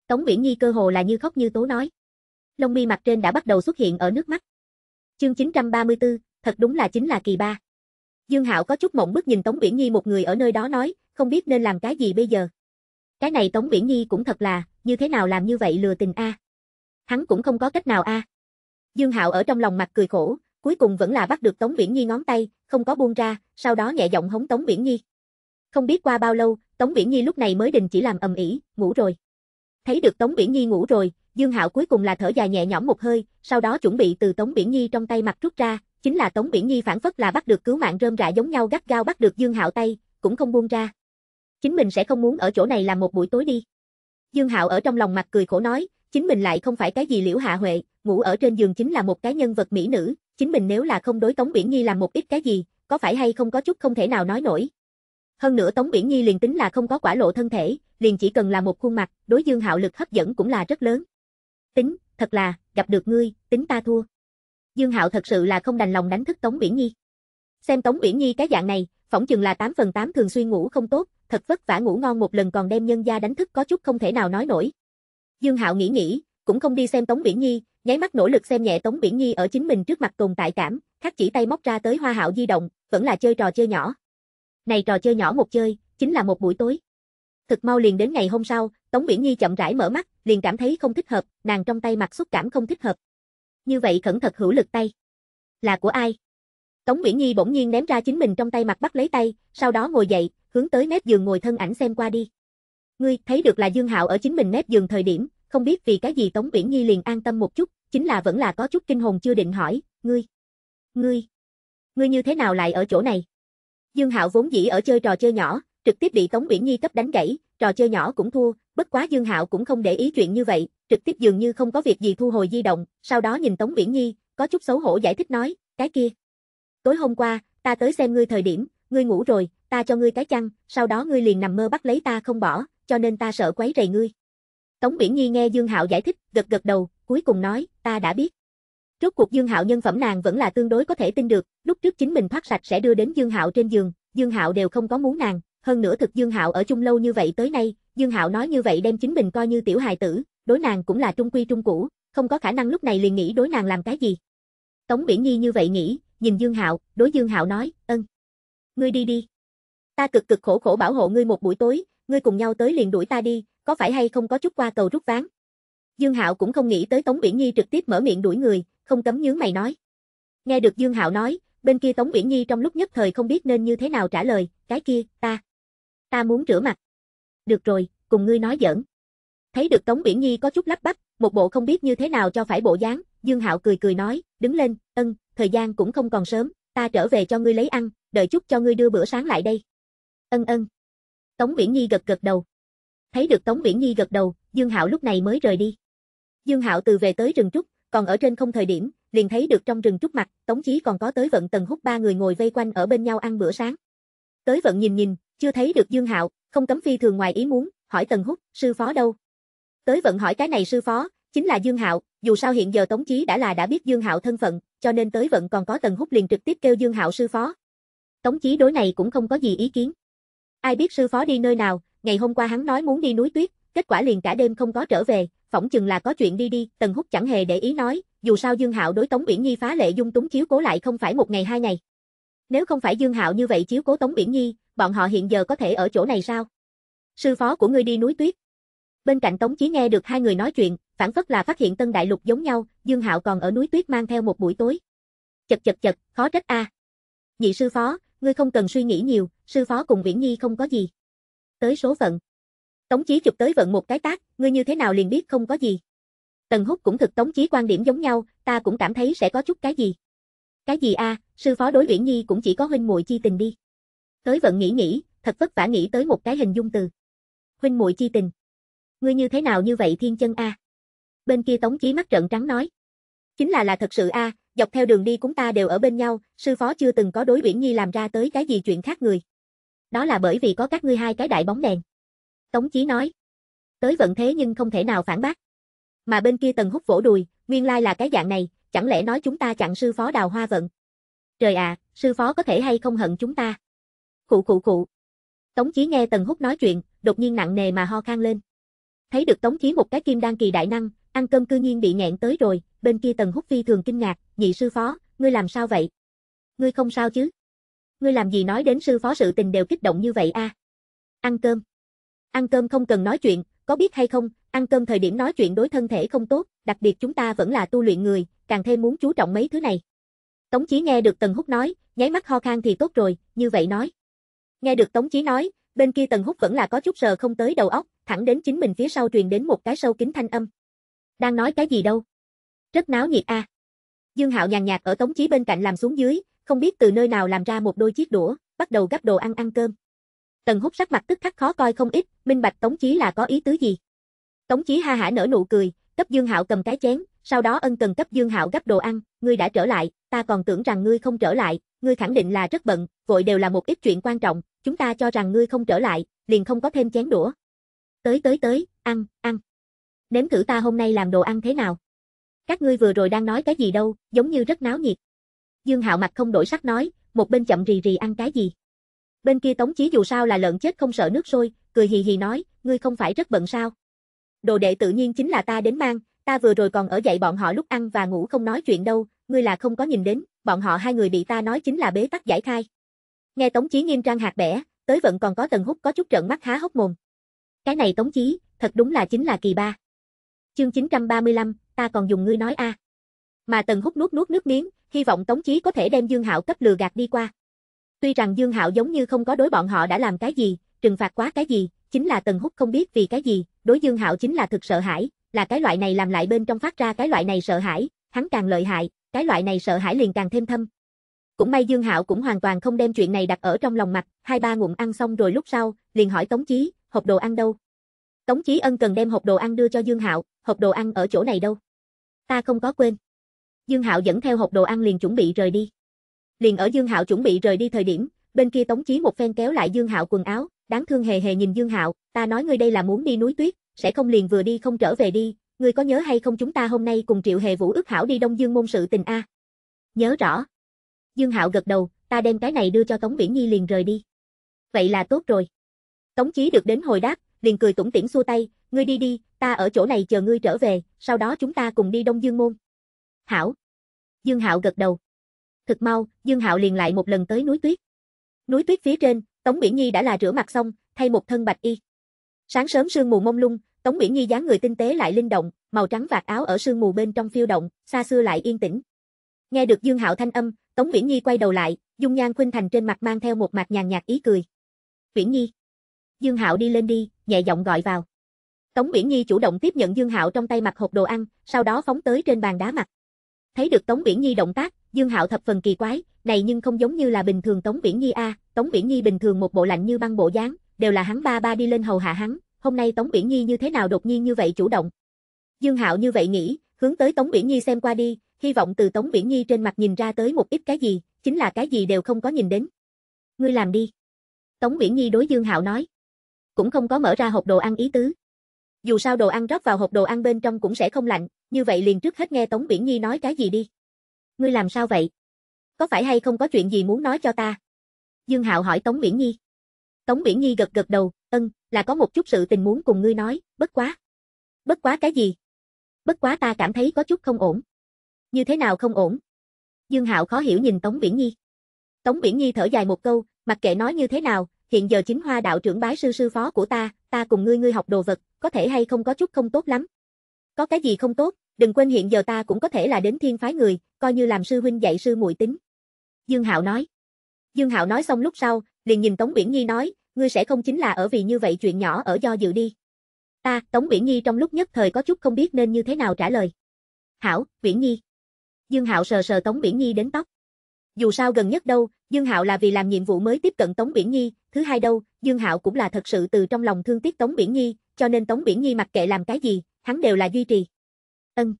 Tống Viễn Nhi cơ hồ là như khóc như tố nói. Lông mi mặt trên đã bắt đầu xuất hiện ở nước mắt. Chương 934, thật đúng là chính là kỳ ba. Dương Hạo có chút mộng bức nhìn Tống Viễn Nhi một người ở nơi đó nói, không biết nên làm cái gì bây giờ. Cái này Tống Viễn Nhi cũng thật là, như thế nào làm như vậy lừa tình a. Hắn cũng không có cách nào a. Dương Hạo ở trong lòng mặt cười khổ, cuối cùng vẫn là bắt được Tống Viễn Nhi ngón tay, không có buông ra, sau đó nhẹ giọng hống Tống Viễn Nhi. Không biết qua bao lâu, Tống Viễn Nhi lúc này mới đình chỉ làm ầm ĩ, ngủ rồi. Thấy được Tống Viễn Nhi ngủ rồi, Dương Hạo cuối cùng là thở dài nhẹ nhõm một hơi, sau đó chuẩn bị từ Tống Viễn Nhi trong tay mặt rút ra, chính là Tống Viễn Nhi phản phất là bắt được cứu mạng rơm rạ giống nhau gắt gao bắt được Dương Hạo tay, cũng không buông ra. Chính mình sẽ không muốn ở chỗ này làm một buổi tối đi. Dương Hạo ở trong lòng mặt cười khổ nói, chính mình lại không phải cái gì Liễu Hạ Huệ, ngủ ở trên giường chính là một cái nhân vật mỹ nữ, chính mình nếu là không đối Tống Viễn Nhi làm một ít cái gì, có phải hay không có chút không thể nào nói nổi, hơn nữa Tống biển Nhi liền tính là không có quả lộ thân thể, liền chỉ cần là một khuôn mặt, đối Dương Hạo lực hấp dẫn cũng là rất lớn. Tính, thật là, gặp được ngươi, tính ta thua. Dương Hạo thật sự là không đành lòng đánh thức Tống biển Nhi. Xem Tống biển Nhi cái dạng này, phỏng chừng là 8 phần 8 thường xuyên ngủ không tốt, thật vất vả ngủ ngon một lần còn đem nhân gia đánh thức có chút không thể nào nói nổi. Dương Hạo nghĩ nghĩ, cũng không đi xem Tống biển Nhi, nháy mắt nỗ lực xem nhẹ Tống biển Nhi ở chính mình trước mặt tồn tại cảm, khắc chỉ tay móc ra tới Hoa Hạo di động, vẫn là chơi trò chơi nhỏ. Này trò chơi nhỏ một chơi, chính là một buổi tối. Thực mau liền đến ngày hôm sau, Tống Viễn Nhi chậm rãi mở mắt, liền cảm thấy không thích hợp, nàng trong tay mặt xúc cảm không thích hợp. Như vậy khẩn thật hữu lực tay. Là của ai? Tống Viễn Nhi bỗng nhiên ném ra chính mình trong tay mặt bắt lấy tay, sau đó ngồi dậy, hướng tới mép giường ngồi thân ảnh xem qua đi. Ngươi thấy được là Dương Hạo ở chính mình mép giường thời điểm, không biết vì cái gì Tống Viễn Nhi liền an tâm một chút, chính là vẫn là có chút kinh hồn chưa định hỏi, ngươi, ngươi, ngươi như thế nào lại ở chỗ này? Dương Hạo vốn dĩ ở chơi trò chơi nhỏ, trực tiếp bị Tống Uyển Nhi cấp đánh gãy, trò chơi nhỏ cũng thua, bất quá Dương Hạo cũng không để ý chuyện như vậy, trực tiếp dường như không có việc gì thu hồi di động, sau đó nhìn Tống Uyển Nhi, có chút xấu hổ giải thích nói, cái kia. Tối hôm qua, ta tới xem ngươi thời điểm, ngươi ngủ rồi, ta cho ngươi cái chăn, sau đó ngươi liền nằm mơ bắt lấy ta không bỏ, cho nên ta sợ quấy rầy ngươi. Tống Uyển Nhi nghe Dương Hạo giải thích, gật gật đầu, cuối cùng nói, ta đã biết. Rốt cuộc Dương Hạo nhân phẩm nàng vẫn là tương đối có thể tin được, lúc trước chính mình thoát sạch sẽ đưa đến Dương Hạo trên giường, Dương Hạo đều không có muốn nàng, hơn nữa thực Dương Hạo ở chung lâu như vậy tới nay, Dương Hạo nói như vậy đem chính mình coi như tiểu hài tử, đối nàng cũng là trung quy trung cũ, không có khả năng lúc này liền nghĩ đối nàng làm cái gì. Tống Biển Nhi như vậy nghĩ, nhìn Dương Hạo, đối Dương Hạo nói, "Ân, ngươi đi đi. Ta cực cực khổ khổ bảo hộ ngươi một buổi tối, ngươi cùng nhau tới liền đuổi ta đi, có phải hay không có chút qua cầu rút ván?" Dương Hạo cũng không nghĩ tới Tống Biển Nhi trực tiếp mở miệng đuổi người, không cấm nhướng mày nói. Nghe được Dương Hạo nói, bên kia Tống Uyển Nhi trong lúc nhất thời không biết nên như thế nào trả lời, cái kia, ta, ta muốn rửa mặt. Được rồi, cùng ngươi nói giỡn. Thấy được Tống Uyển Nhi có chút lắp bắp, một bộ không biết như thế nào cho phải bộ dáng, Dương Hạo cười cười nói, đứng lên, ân, thời gian cũng không còn sớm, ta trở về cho ngươi lấy ăn, đợi chút cho ngươi đưa bữa sáng lại đây. Ân ân. Tống Uyển Nhi gật gật đầu. Thấy được Tống Uyển Nhi gật đầu, Dương Hạo lúc này mới rời đi. Dương Hạo từ về tới rừng trúc, còn ở trên không thời điểm, liền thấy được trong rừng trúc mặt, Tống Chí còn có tới vận tần hút ba người ngồi vây quanh ở bên nhau ăn bữa sáng. Tới vận nhìn nhìn, chưa thấy được Dương Hạo, không cấm phi thường ngoài ý muốn, hỏi Tần Húc, sư phó đâu? Tới vận hỏi cái này sư phó, chính là Dương Hạo, dù sao hiện giờ Tống Chí đã là đã biết Dương Hạo thân phận, cho nên tới vận còn có Tần Húc liền trực tiếp kêu Dương Hạo sư phó. Tống Chí đối này cũng không có gì ý kiến. Ai biết sư phó đi nơi nào, ngày hôm qua hắn nói muốn đi núi tuyết, kết quả liền cả đêm không có trở về, phỏng chừng là có chuyện đi đi, Tần Húc chẳng hề để ý nói, dù sao Dương Hạo đối Tống Uyển Nhi phá lệ dung túng chiếu cố lại không phải một ngày hai ngày. Nếu không phải Dương Hạo như vậy chiếu cố Tống Uyển Nhi, bọn họ hiện giờ có thể ở chỗ này sao? Sư phó của ngươi đi núi tuyết. Bên cạnh Tống Chí nghe được hai người nói chuyện, phản phất là phát hiện Tân Đại Lục giống nhau, Dương Hạo còn ở núi tuyết mang theo một buổi tối. Chật chật chật, khó trách a. À. Nhị sư phó, ngươi không cần suy nghĩ nhiều, sư phó cùng Viễn Nhi không có gì. Tới số phận. Tống Chí chụp tới vận một cái tác, ngươi như thế nào liền biết không có gì. Tần Húc cũng thực Tống Chí quan điểm giống nhau, ta cũng cảm thấy sẽ có chút cái gì. Cái gì a, sư phó đối Uyển Nhi cũng chỉ có huynh muội chi tình đi. Tới vận nghĩ nghĩ, thật vất vả nghĩ tới một cái hình dung từ. Huynh muội chi tình. Ngươi như thế nào như vậy thiên chân a? Bên kia Tống Chí mắt trợn trắng nói. Chính là là thật sự a, dọc theo đường đi cũng ta đều ở bên nhau, sư phó chưa từng có đối Uyển Nhi làm ra tới cái gì chuyện khác người. Đó là bởi vì có các ngươi hai cái đại bóng đèn. Tống Chí nói. Tới vận thế nhưng không thể nào phản bác. Mà bên kia Tần Húc vỗ đùi, nguyên lai là cái dạng này, chẳng lẽ nói chúng ta chặn sư phó đào hoa vận. Trời ạ, à, sư phó có thể hay không hận chúng ta. Khụ khụ khụ. Tống Chí nghe Tần Húc nói chuyện, đột nhiên nặng nề mà ho khan lên. Thấy được Tống Chí một cái kim đan kỳ đại năng, ăn cơm cư nhiên bị nghẹn tới rồi, bên kia Tần Húc phi thường kinh ngạc, nhị sư phó, ngươi làm sao vậy? Ngươi không sao chứ? Ngươi làm gì nói đến sư phó sự tình đều kích động như vậy a? À? Ăn cơm. Ăn cơm không cần nói chuyện, có biết hay không, ăn cơm thời điểm nói chuyện đối thân thể không tốt, đặc biệt chúng ta vẫn là tu luyện người, càng thêm muốn chú trọng mấy thứ này. Tống Chí nghe được Tần Húc nói, nháy mắt ho khan thì tốt rồi, như vậy nói. Nghe được Tống Chí nói, bên kia Tần Húc vẫn là có chút sờ không tới đầu óc, thẳng đến chính mình phía sau truyền đến một cái sâu kính thanh âm. Đang nói cái gì đâu? Rất náo nhiệt a. À. Dương Hạo nhàn nhạt ở Tống Chí bên cạnh làm xuống dưới, không biết từ nơi nào làm ra một đôi chiếc đũa, bắt đầu gắp đồ ăn ăn cơm. Tần Húc sắc mặt tức khắc khó coi không ít, minh bạch Tống Chí là có ý tứ gì. Tống Chí ha hả nở nụ cười, cấp Dương Hạo cầm cái chén, sau đó ân cần cấp Dương Hạo gấp đồ ăn, ngươi đã trở lại, ta còn tưởng rằng ngươi không trở lại, ngươi khẳng định là rất bận, vội đều là một ít chuyện quan trọng, chúng ta cho rằng ngươi không trở lại, liền không có thêm chén đũa. Tới tới tới, ăn, ăn. Nếm thử ta hôm nay làm đồ ăn thế nào. Các ngươi vừa rồi đang nói cái gì đâu, giống như rất náo nhiệt. Dương Hạo mặt không đổi sắc nói, một bên chậm rì rì ăn cái gì. Bên kia Tống Chí dù sao là lợn chết không sợ nước sôi, cười hì hì nói, ngươi không phải rất bận sao? Đồ đệ tự nhiên chính là ta đến mang, ta vừa rồi còn ở dậy bọn họ lúc ăn và ngủ không nói chuyện đâu, ngươi là không có nhìn đến, bọn họ hai người bị ta nói chính là bế tắc giải khai. Nghe Tống Chí nghiêm trang hạt bẻ, tới vẫn còn có Tần Húc có chút trợn mắt há hốc mồm. Cái này Tống Chí, thật đúng là chính là kỳ ba. Chương 935, ta còn dùng ngươi nói a. À. Mà Tần Húc nuốt nuốt nước miếng, hy vọng Tống Chí có thể đem Dương Hạo cấp lừa gạt đi qua. Tuy rằng Dương Hạo giống như không có đối bọn họ đã làm cái gì, trừng phạt quá cái gì, chính là Tần Húc không biết vì cái gì, đối Dương Hạo chính là thực sợ hãi, là cái loại này làm lại bên trong phát ra cái loại này sợ hãi, hắn càng lợi hại, cái loại này sợ hãi liền càng thêm thâm. Cũng may Dương Hạo cũng hoàn toàn không đem chuyện này đặt ở trong lòng mặt, hai ba ngụm ăn xong rồi lúc sau, liền hỏi Tống Chí, hộp đồ ăn đâu? Tống Chí Ân cần đem hộp đồ ăn đưa cho Dương Hạo, hộp đồ ăn ở chỗ này đâu? Ta không có quên. Dương Hạo dẫn theo hộp đồ ăn liền chuẩn bị rời đi. Liền ở Dương Hạo chuẩn bị rời đi thời điểm, bên kia Tống Chí một phen kéo lại Dương Hạo quần áo, đáng thương hề hề nhìn Dương Hạo, ta nói ngươi đây là muốn đi núi tuyết, sẽ không liền vừa đi không trở về đi, ngươi có nhớ hay không chúng ta hôm nay cùng Triệu Hề Vũ ước hảo đi Đông Dương môn sự tình a? Nhớ rõ. Dương Hạo gật đầu, ta đem cái này đưa cho Tống Viễn Nhi liền rời đi. Vậy là tốt rồi. Tống Chí được đến hồi đáp, liền cười tủm tỉm xua tay, ngươi đi đi, ta ở chỗ này chờ ngươi trở về, sau đó chúng ta cùng đi Đông Dương môn. Hảo. Dương Hạo gật đầu thật mau, Dương Hạo liền lại một lần tới núi tuyết. Núi tuyết phía trên, Tống Biển Nhi đã là rửa mặt xong, thay một thân bạch y. Sáng sớm sương mù mông lung, Tống Biển Nhi dáng người tinh tế lại linh động, màu trắng vạt áo ở sương mù bên trong phiêu động, xa xưa lại yên tĩnh. Nghe được Dương Hạo thanh âm, Tống Viễn Nhi quay đầu lại, dung nhan khuynh thành trên mặt mang theo một mặt nhàn nhạt ý cười. "Viễn Nhi." Dương Hạo đi lên đi, nhẹ giọng gọi vào. Tống Viễn Nhi chủ động tiếp nhận Dương Hạo trong tay mặt hộp đồ ăn, sau đó phóng tới trên bàn đá mặt. Thấy được Tống Viễn Nhi động tác, Dương Hạo thập phần kỳ quái, này nhưng không giống như là bình thường Tống Viễn Nhi a, Tống Viễn Nhi bình thường một bộ lạnh như băng bộ dáng, đều là hắn ba ba đi lên hầu hạ hắn, hôm nay Tống Viễn Nhi như thế nào đột nhiên như vậy chủ động. Dương Hạo như vậy nghĩ, hướng tới Tống Viễn Nhi xem qua đi, hy vọng từ Tống Viễn Nhi trên mặt nhìn ra tới một ít cái gì, chính là cái gì đều không có nhìn đến. Ngươi làm đi. Tống Viễn Nhi đối Dương Hạo nói. Cũng không có mở ra hộp đồ ăn ý tứ. Dù sao đồ ăn rót vào hộp đồ ăn bên trong cũng sẽ không lạnh, như vậy liền trước hết nghe Tống Viễn Nhi nói cái gì đi. Ngươi làm sao vậy? Có phải hay không có chuyện gì muốn nói cho ta? Dương Hạo hỏi Tống Miễn Nhi. Tống Miễn Nhi gật gật đầu, ân, là có một chút sự tình muốn cùng ngươi nói, bất quá. Bất quá cái gì? Bất quá ta cảm thấy có chút không ổn. Như thế nào không ổn? Dương Hạo khó hiểu nhìn Tống Viễn Nhi. Tống Viễn Nhi thở dài một câu, mặc kệ nói như thế nào, hiện giờ chính hoa đạo trưởng bái sư sư phó của ta, ta cùng ngươi ngươi học đồ vật, có thể hay không có chút không tốt lắm. Có cái gì không tốt, đừng quên hiện giờ ta cũng có thể là đến thiên phái người, coi như làm sư huynh dạy sư muội tính. Dương Hạo nói. Dương Hạo nói xong lúc sau, liền nhìn Tống Biển Nhi nói, ngươi sẽ không chính là ở vì như vậy chuyện nhỏ ở do dự đi. Ta, Tống Biển Nhi trong lúc nhất thời có chút không biết nên như thế nào trả lời. Hảo, Biển Nhi. Dương Hạo sờ sờ Tống Biển Nhi đến tóc. Dù sao gần nhất đâu, Dương Hạo là vì làm nhiệm vụ mới tiếp cận Tống Biển Nhi, thứ hai đâu, Dương Hạo cũng là thật sự từ trong lòng thương tiếc Tống Biển Nhi, cho nên Tống Biển Nhi mặc kệ làm cái gì, hắn đều là duy trì. Ân.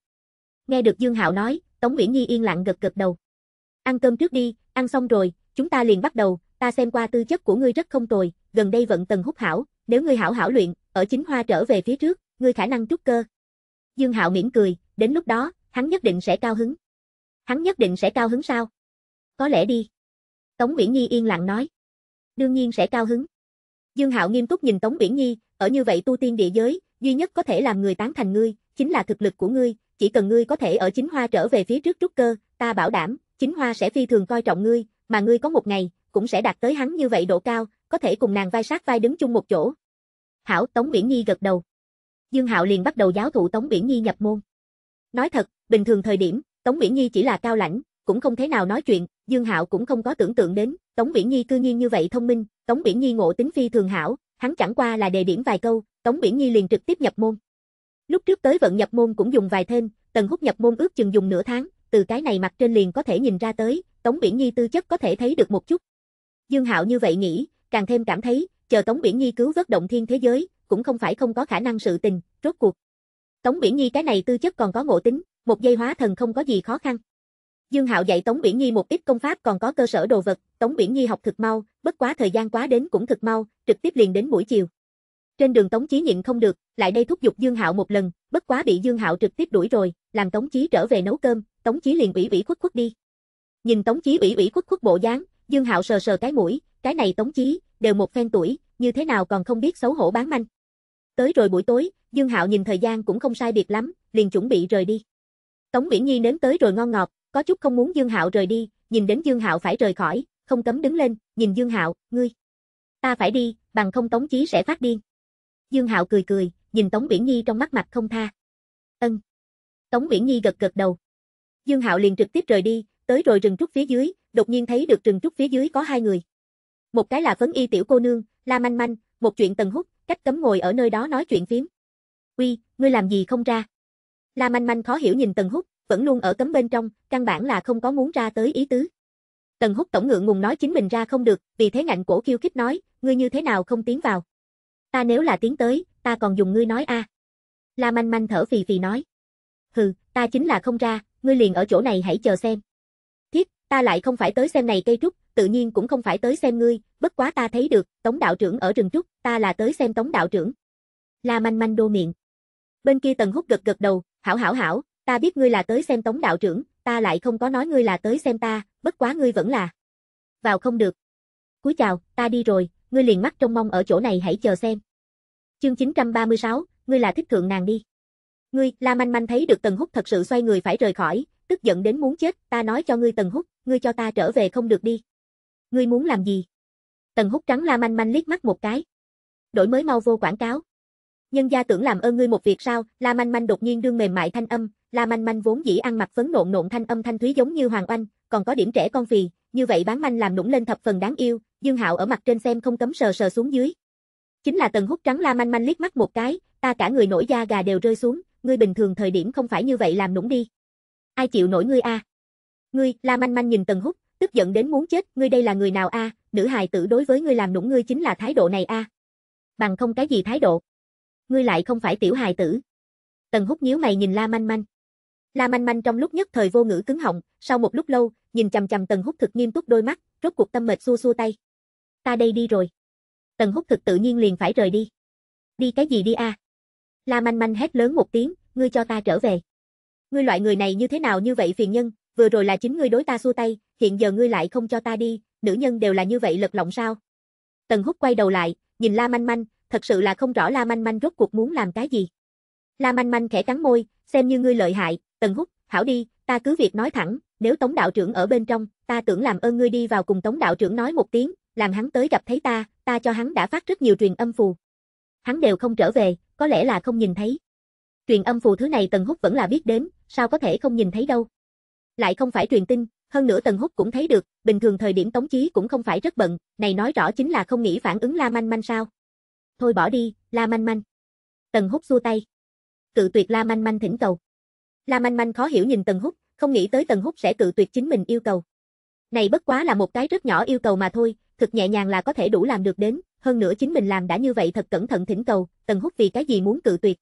Nghe được Dương Hạo nói, Tống Uyển Nhi yên lặng gật gật đầu. Ăn cơm trước đi, ăn xong rồi, chúng ta liền bắt đầu, ta xem qua tư chất của ngươi rất không tồi, gần đây vận tần hút hảo, nếu ngươi hảo hảo luyện, ở chính hoa trở về phía trước, ngươi khả năng trúc cơ. Dương Hạo mỉm cười, đến lúc đó, hắn nhất định sẽ cao hứng. Hắn nhất định sẽ cao hứng sao? Có lẽ đi. Tống Uyển Nhi yên lặng nói. Đương nhiên sẽ cao hứng. Dương Hạo nghiêm túc nhìn Tống Uyển Nhi, ở như vậy tu tiên địa giới, duy nhất có thể làm người tán thành ngươi, chính là thực lực của ngươi, chỉ cần ngươi có thể ở chính hoa trở về phía trước trúc cơ, ta bảo đảm, chính hoa sẽ phi thường coi trọng ngươi, mà ngươi có một ngày, cũng sẽ đạt tới hắn như vậy độ cao, có thể cùng nàng vai sát vai đứng chung một chỗ. Hảo Tống Biển Nhi gật đầu. Dương Hạo liền bắt đầu giáo thụ Tống Biển Nhi nhập môn. Nói thật, bình thường thời điểm, Tống Biển Nhi chỉ là cao lãnh, cũng không thế nào nói chuyện, Dương Hạo cũng không có tưởng tượng đến, Tống Biển Nhi cư nhiên như vậy thông minh, Tống Biển Nhi ngộ tính phi thường hảo, hắn chẳng qua là đề điểm vài câu, Tống Biển Nhi liền trực tiếp nhập môn. Lúc trước tới vận nhập môn cũng dùng vài thêm, tần hút nhập môn ước chừng dùng nửa tháng, từ cái này mặt trên liền có thể nhìn ra tới, Tống Biển Nhi tư chất có thể thấy được một chút. Dương Hạo như vậy nghĩ, càng thêm cảm thấy, chờ Tống Biển Nhi cứu vớt động thiên thế giới, cũng không phải không có khả năng sự tình, rốt cuộc. Tống Biển Nhi cái này tư chất còn có ngộ tính, một giây hóa thần không có gì khó khăn. Dương Hạo dạy Tống Biển Nhi một ít công pháp còn có cơ sở đồ vật, Tống Biển Nhi học thực mau, bất quá thời gian quá đến cũng thực mau, trực tiếp liền đến buổi chiều. Trên đường Tống Chí nhịn không được, lại đây thúc giục Dương Hạo một lần, bất quá bị Dương Hạo trực tiếp đuổi rồi, làm Tống Chí trở về nấu cơm, Tống Chí liền ủy ủy khuất khuất đi. Nhìn Tống Chí ủy ủy khuất khuất bộ dáng, Dương Hạo sờ sờ cái mũi, cái này Tống Chí, đều một phen tuổi, như thế nào còn không biết xấu hổ bán manh. Tới rồi buổi tối, Dương Hạo nhìn thời gian cũng không sai biệt lắm, liền chuẩn bị rời đi. Tống Viễn Nhi nếm tới rồi ngon ngọt, có chút không muốn Dương Hạo rời đi, nhìn đến Dương Hạo phải rời khỏi, không cấm đứng lên, nhìn Dương Hạo, ngươi, ta phải đi, bằng không Tống Chí sẽ phát điên. Dương Hạo cười cười, nhìn Tống Viễn Nhi trong mắt mặt không tha. Ân. Tống Viễn Nhi gật gật đầu. Dương Hạo liền trực tiếp rời đi, tới rồi rừng trúc phía dưới, đột nhiên thấy được rừng trúc phía dưới có hai người. Một cái là phấn y tiểu cô nương, La Manh Manh, một chuyện tần hút, cách cấm ngồi ở nơi đó nói chuyện phím. Uy, ngươi làm gì không ra? La Manh Manh khó hiểu nhìn tần hút, vẫn luôn ở cấm bên trong, căn bản là không có muốn ra tới ý tứ. Tần hút tổng ngượng ngùng nói chính mình ra không được, vì thế ngạnh cổ khiêu khích nói, ngươi như thế nào không tiến vào. Ta nếu là tiến tới, ta còn dùng ngươi nói a. À. La manh manh thở phì phì nói. Hừ, ta chính là không ra, ngươi liền ở chỗ này hãy chờ xem. Thiết, ta lại không phải tới xem này cây trúc, tự nhiên cũng không phải tới xem ngươi, bất quá ta thấy được, tống đạo trưởng ở rừng trúc, ta là tới xem tống đạo trưởng. La manh manh đô miệng. Bên kia tần hút gật gật đầu, hảo hảo hảo, ta biết ngươi là tới xem tống đạo trưởng, ta lại không có nói ngươi là tới xem ta, bất quá ngươi vẫn là. Vào không được. Cúi chào, ta đi rồi, ngươi liền mắt trong mong ở chỗ này hãy chờ xem. Chương 936, ngươi là thích thượng nàng đi. Ngươi, La Manh Manh thấy được Tần Húc thật sự xoay người phải rời khỏi, tức giận đến muốn chết, ta nói cho ngươi Tần Húc, ngươi cho ta trở về không được đi. Ngươi muốn làm gì? Tần Húc trắng La Manh Manh liếc mắt một cái. Đổi mới mau vô quảng cáo. Nhân gia tưởng làm ơn ngươi một việc sao? La Manh Manh đột nhiên đương mềm mại thanh âm, La Manh Manh vốn dĩ ăn mặc phấn nộn nộn thanh âm thanh thúy giống như hoàng oanh, còn có điểm trẻ con phì, như vậy bán manh làm nũng lên thập phần đáng yêu, Dương Hạo ở mặt trên xem không cấm sờ sờ xuống dưới, Chính là Tần hút trắng la manh manh liếc mắt một cái, ta cả người nổi da gà đều rơi xuống, ngươi bình thường thời điểm không phải như vậy làm nũng đi. Ai chịu nổi ngươi a? À? Ngươi, La Manh Manh nhìn Tần hút tức giận đến muốn chết, ngươi đây là người nào a, à? nữ hài tử đối với ngươi làm nũng ngươi chính là thái độ này a. À? Bằng không cái gì thái độ? Ngươi lại không phải tiểu hài tử. Tần hút nhíu mày nhìn La Manh Manh. La Manh Manh trong lúc nhất thời vô ngữ cứng họng, sau một lúc lâu, nhìn chằm chằm Tần hút thực nghiêm túc đôi mắt, rốt cuộc tâm mệt xua xua tay. Ta đây đi rồi. Tần Húc thực tự nhiên liền phải rời đi. Đi cái gì đi a? À? La Manh Manh hét lớn một tiếng, ngươi cho ta trở về. Ngươi loại người này như thế nào như vậy phiền nhân, vừa rồi là chính ngươi đối ta xua tay, hiện giờ ngươi lại không cho ta đi, nữ nhân đều là như vậy lật lọng sao? Tần Húc quay đầu lại, nhìn La Manh Manh, thật sự là không rõ La Manh Manh rốt cuộc muốn làm cái gì. La Manh Manh khẽ cắn môi, xem như ngươi lợi hại, Tần Húc, hảo đi, ta cứ việc nói thẳng, nếu Tống đạo trưởng ở bên trong, ta tưởng làm ơn ngươi đi vào cùng Tống đạo trưởng nói một tiếng, làm hắn tới gặp thấy ta, ta cho hắn đã phát rất nhiều truyền âm phù. Hắn đều không trở về, có lẽ là không nhìn thấy. Truyền âm phù thứ này Tần Húc vẫn là biết đến, sao có thể không nhìn thấy đâu. Lại không phải truyền tin, hơn nữa Tần Húc cũng thấy được, bình thường thời điểm Tống Chí cũng không phải rất bận, này nói rõ chính là không nghĩ phản ứng La Manh Manh sao. Thôi bỏ đi, La Manh Manh. Tần Húc xua tay. Cự tuyệt La Manh Manh thỉnh cầu. La Manh Manh khó hiểu nhìn Tần Húc, không nghĩ tới Tần Húc sẽ cự tuyệt chính mình yêu cầu. Này bất quá là một cái rất nhỏ yêu cầu mà thôi, thực nhẹ nhàng là có thể đủ làm được đến, hơn nữa chính mình làm đã như vậy thật cẩn thận thỉnh cầu, Tần Húc vì cái gì muốn cự tuyệt.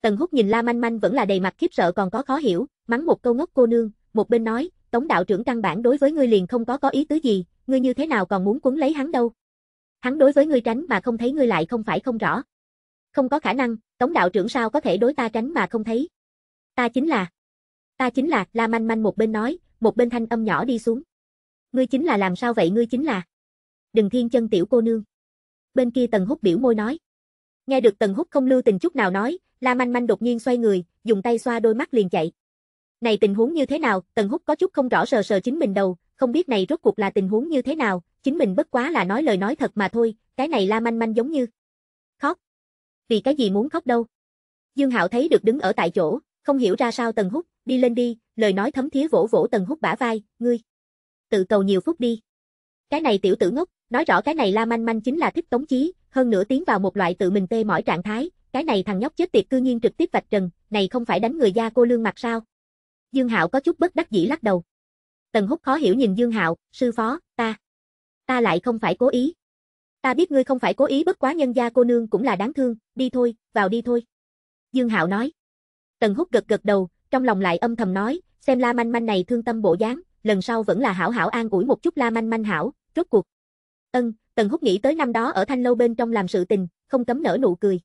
Tần Húc nhìn La Manh Manh vẫn là đầy mặt khiếp sợ còn có khó hiểu, mắng một câu ngốc cô nương, một bên nói, Tống đạo trưởng căn bản đối với ngươi liền không có có ý tứ gì, ngươi như thế nào còn muốn quấn lấy hắn đâu. Hắn đối với ngươi tránh mà không thấy ngươi lại không phải không rõ. Không có khả năng, Tống đạo trưởng sao có thể đối ta tránh mà không thấy. Ta chính là. Ta chính là, La Manh Manh một bên nói, một bên thanh âm nhỏ đi xuống. Ngươi chính là làm sao vậy ngươi chính là đừng thiên chân tiểu cô nương. Bên kia Tần Húc biểu môi nói. Nghe được Tần Húc không lưu tình chút nào nói, La Manh Manh đột nhiên xoay người, dùng tay xoa đôi mắt liền chạy. Này tình huống như thế nào, Tần Húc có chút không rõ sờ sờ chính mình đầu, không biết này rốt cuộc là tình huống như thế nào, chính mình bất quá là nói lời nói thật mà thôi, cái này La Manh Manh giống như khóc. Vì cái gì muốn khóc đâu? Dương Hạo thấy được đứng ở tại chỗ, không hiểu ra sao Tần Húc, đi lên đi, lời nói thấm thía vỗ vỗ Tần Húc bả vai, ngươi tự cầu nhiều phút đi. Cái này tiểu tử ngốc, Nói rõ cái này La Manh Manh chính là thích Tống Chí, hơn nữa tiến vào một loại tự mình tê mỏi trạng thái, cái này thằng nhóc chết tiệt cư nhiên trực tiếp vạch trần, này không phải đánh người da cô lương mặt sao? Dương Hạo có chút bất đắc dĩ lắc đầu. Tần Húc khó hiểu nhìn Dương Hạo, "Sư phó, ta, ta lại không phải cố ý. Ta biết ngươi không phải cố ý bất quá nhân gia cô nương cũng là đáng thương, đi thôi, vào đi thôi." Dương Hạo nói. Tần Húc gật gật đầu, trong lòng lại âm thầm nói, xem La Manh Manh này thương tâm bộ dáng, lần sau vẫn là hảo hảo an ủi một chút La Manh Manh hảo, rốt cuộc Ân, Tần Húc nghĩ tới năm đó ở Thanh Lâu bên trong làm sự tình, không cấm nở nụ cười.